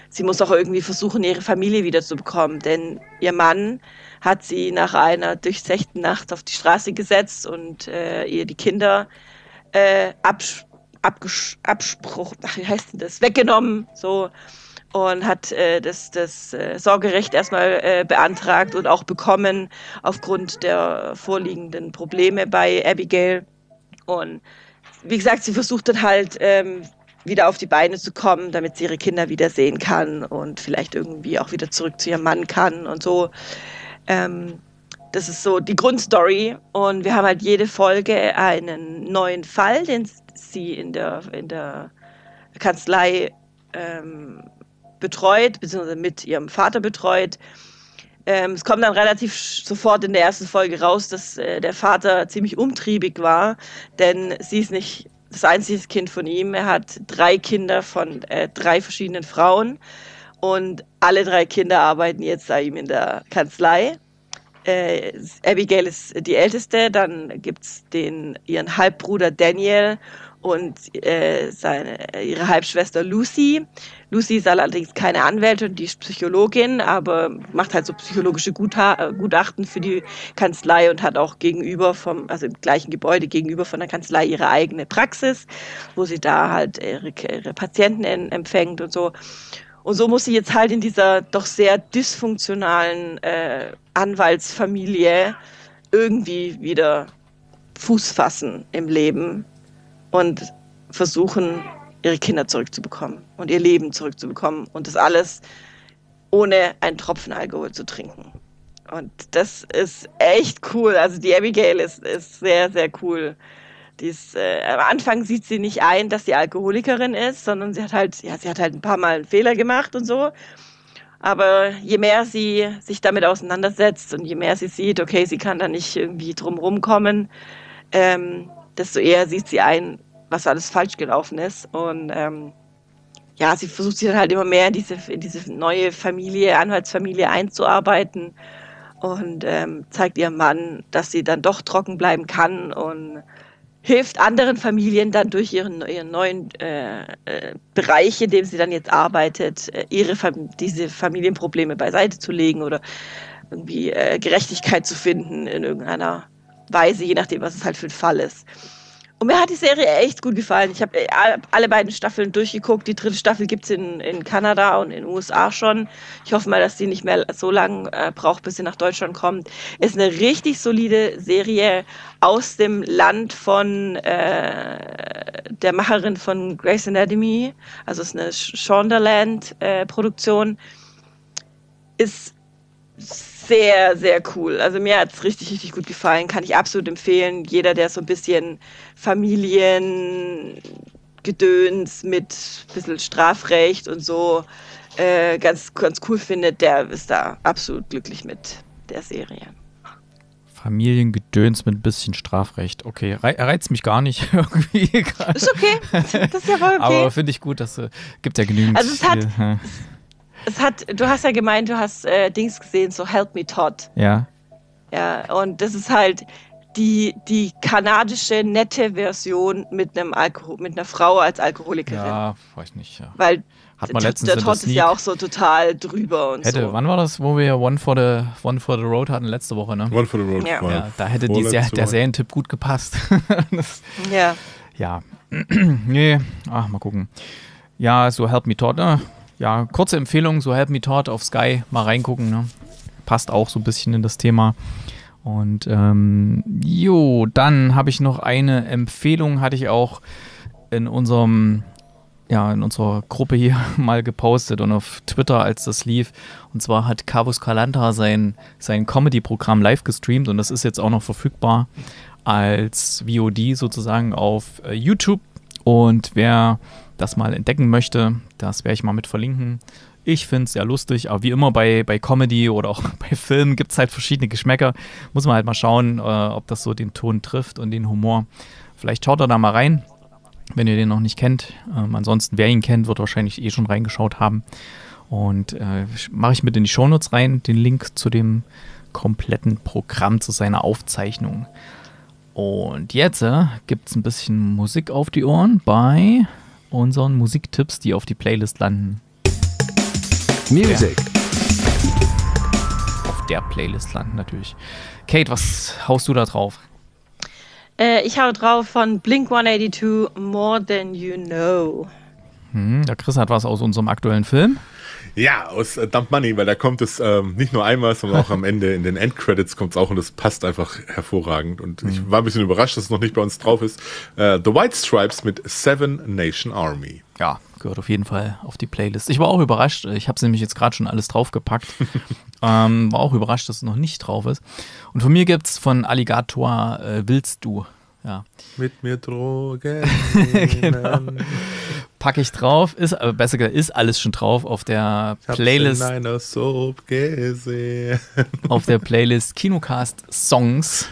sie muss auch irgendwie versuchen, ihre Familie wiederzubekommen. Denn ihr Mann hat sie nach einer durchsechten Nacht auf die Straße gesetzt und äh, ihr die Kinder äh, absch abgesch Abspruch, wie heißt denn das, weggenommen. So und hat äh, das, das äh, Sorgerecht erstmal äh, beantragt und auch bekommen aufgrund der vorliegenden Probleme bei Abigail. Und wie gesagt, sie versucht dann halt ähm, wieder auf die Beine zu kommen, damit sie ihre Kinder wiedersehen kann und vielleicht irgendwie auch wieder zurück zu ihrem Mann kann und so. Ähm, das ist so die Grundstory und wir haben halt jede Folge einen neuen Fall, den sie in der, in der Kanzlei ähm, betreut, beziehungsweise mit ihrem Vater betreut. Ähm, es kommt dann relativ sofort in der ersten Folge raus, dass äh, der Vater ziemlich umtriebig war, denn sie ist nicht das einzige Kind von ihm. Er hat drei Kinder von äh, drei verschiedenen Frauen und alle drei Kinder arbeiten jetzt bei ihm in der Kanzlei. Äh, Abigail ist die älteste, dann gibt es ihren Halbbruder Daniel und äh, seine, ihre Halbschwester Lucy. Lucy ist allerdings keine Anwältin, die ist Psychologin, aber macht halt so psychologische Gutha äh, Gutachten für die Kanzlei und hat auch gegenüber vom, also im gleichen Gebäude gegenüber von der Kanzlei ihre eigene Praxis, wo sie da halt ihre, ihre Patienten in, empfängt und so. Und so muss sie jetzt halt in dieser doch sehr dysfunktionalen äh, Anwaltsfamilie irgendwie wieder Fuß fassen im Leben und versuchen, ihre Kinder zurückzubekommen und ihr Leben zurückzubekommen und das alles ohne einen Tropfen Alkohol zu trinken. Und das ist echt cool. Also die Abigail ist, ist sehr, sehr cool. Die ist, äh, am Anfang sieht sie nicht ein, dass sie Alkoholikerin ist, sondern sie hat halt, ja, sie hat halt ein paar Mal einen Fehler gemacht und so. Aber je mehr sie sich damit auseinandersetzt und je mehr sie sieht, okay, sie kann da nicht irgendwie drum rumkommen, ähm, desto eher sieht sie ein, was alles falsch gelaufen ist. Und ähm, ja, sie versucht sich dann halt immer mehr in diese, in diese neue Familie, Anwaltsfamilie einzuarbeiten und ähm, zeigt ihrem Mann, dass sie dann doch trocken bleiben kann und hilft anderen Familien dann durch ihren, ihren neuen äh, äh, Bereich, in dem sie dann jetzt arbeitet, äh, ihre Fam diese Familienprobleme beiseite zu legen oder irgendwie äh, Gerechtigkeit zu finden in irgendeiner Weise, je nachdem, was es halt für ein Fall ist. Und mir hat die Serie echt gut gefallen. Ich habe äh, alle beiden Staffeln durchgeguckt. Die dritte Staffel gibt es in, in Kanada und in den USA schon. Ich hoffe mal, dass die nicht mehr so lange äh, braucht, bis sie nach Deutschland kommt. Ist eine richtig solide Serie aus dem Land von äh, der Macherin von Grey's Anatomy. Also ist eine Shondaland-Produktion. Äh, ist sehr, sehr cool. Also mir hat es richtig, richtig gut gefallen. Kann ich absolut empfehlen. Jeder, der so ein bisschen Familiengedöns mit ein bisschen Strafrecht und so äh, ganz, ganz cool findet, der ist da absolut glücklich mit der Serie. Familiengedöns mit ein bisschen Strafrecht. Okay, Re reizt mich gar nicht irgendwie. Ist okay. Das ist ja voll okay. Aber finde ich gut, dass äh, gibt ja genügend. Also es hat, es hat, du hast ja gemeint, du hast äh, Dings gesehen, so Help Me Todd. Ja. Ja, und das ist halt die, die kanadische nette Version mit einem Alkohol, mit einer Frau als Alkoholikerin. Ja, weiß nicht, ja. Weil hat man letztens der Todd ist ja auch so total drüber und hätte, so. Wann war das, wo wir One for the One for the Road hatten letzte Woche, ne? One for the Road. Ja, ja da hätte die, der, der Serientipp gut gepasst. das, ja. Ja. nee, ach mal gucken. Ja, so Help Me Todd, ne? ja, kurze Empfehlung, so Help Me Todd auf Sky, mal reingucken. Ne? Passt auch so ein bisschen in das Thema. Und ähm, jo, dann habe ich noch eine Empfehlung, hatte ich auch in unserem ja, in unserer Gruppe hier mal gepostet und auf Twitter, als das lief. Und zwar hat Carvus Calanta sein, sein Comedy-Programm live gestreamt und das ist jetzt auch noch verfügbar als VOD sozusagen auf äh, YouTube. Und wer das mal entdecken möchte, das werde ich mal mit verlinken. Ich finde es sehr lustig, aber wie immer bei, bei Comedy oder auch bei Filmen gibt es halt verschiedene Geschmäcker. Muss man halt mal schauen, äh, ob das so den Ton trifft und den Humor. Vielleicht schaut er da mal rein, wenn ihr den noch nicht kennt. Ähm, ansonsten, wer ihn kennt, wird wahrscheinlich eh schon reingeschaut haben. Und äh, mache ich mit in die Shownotes rein, den Link zu dem kompletten Programm, zu seiner Aufzeichnung. Und jetzt äh, gibt es ein bisschen Musik auf die Ohren bei unseren Musiktipps, die auf die Playlist landen. Music. Auf der Playlist landen natürlich. Kate, was haust du da drauf? Äh, ich hau drauf von Blink 182 More Than You Know. Hm, der Chris hat was aus unserem aktuellen Film. Ja, aus äh, Dump Money, weil da kommt es ähm, nicht nur einmal, sondern auch am Ende in den Endcredits kommt es auch und das passt einfach hervorragend. Und mhm. ich war ein bisschen überrascht, dass es noch nicht bei uns drauf ist. Äh, The White Stripes mit Seven Nation Army. Ja, gehört auf jeden Fall auf die Playlist. Ich war auch überrascht, äh, ich habe es nämlich jetzt gerade schon alles draufgepackt. ähm, war auch überrascht, dass es noch nicht drauf ist. Und von mir gibt es von Alligator äh, Willst du? Ja. Mit mir Drogen. genau packe ich drauf, ist, äh, besser gesagt, ist alles schon drauf auf der ich Playlist. In Soap gesehen. auf der Playlist Kinocast Songs,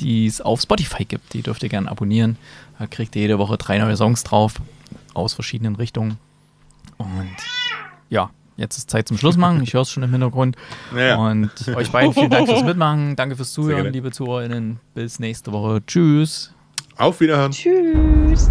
die es auf Spotify gibt. Die dürft ihr gerne abonnieren. Da kriegt ihr jede Woche drei neue Songs drauf aus verschiedenen Richtungen. Und ja, jetzt ist Zeit zum Schluss machen. Ich höre es schon im Hintergrund. Ja. Und euch beiden vielen Dank fürs Mitmachen. Danke fürs Zuhören, liebe ZuhörerInnen. Bis nächste Woche. Tschüss. Auf Wiederhören. Tschüss.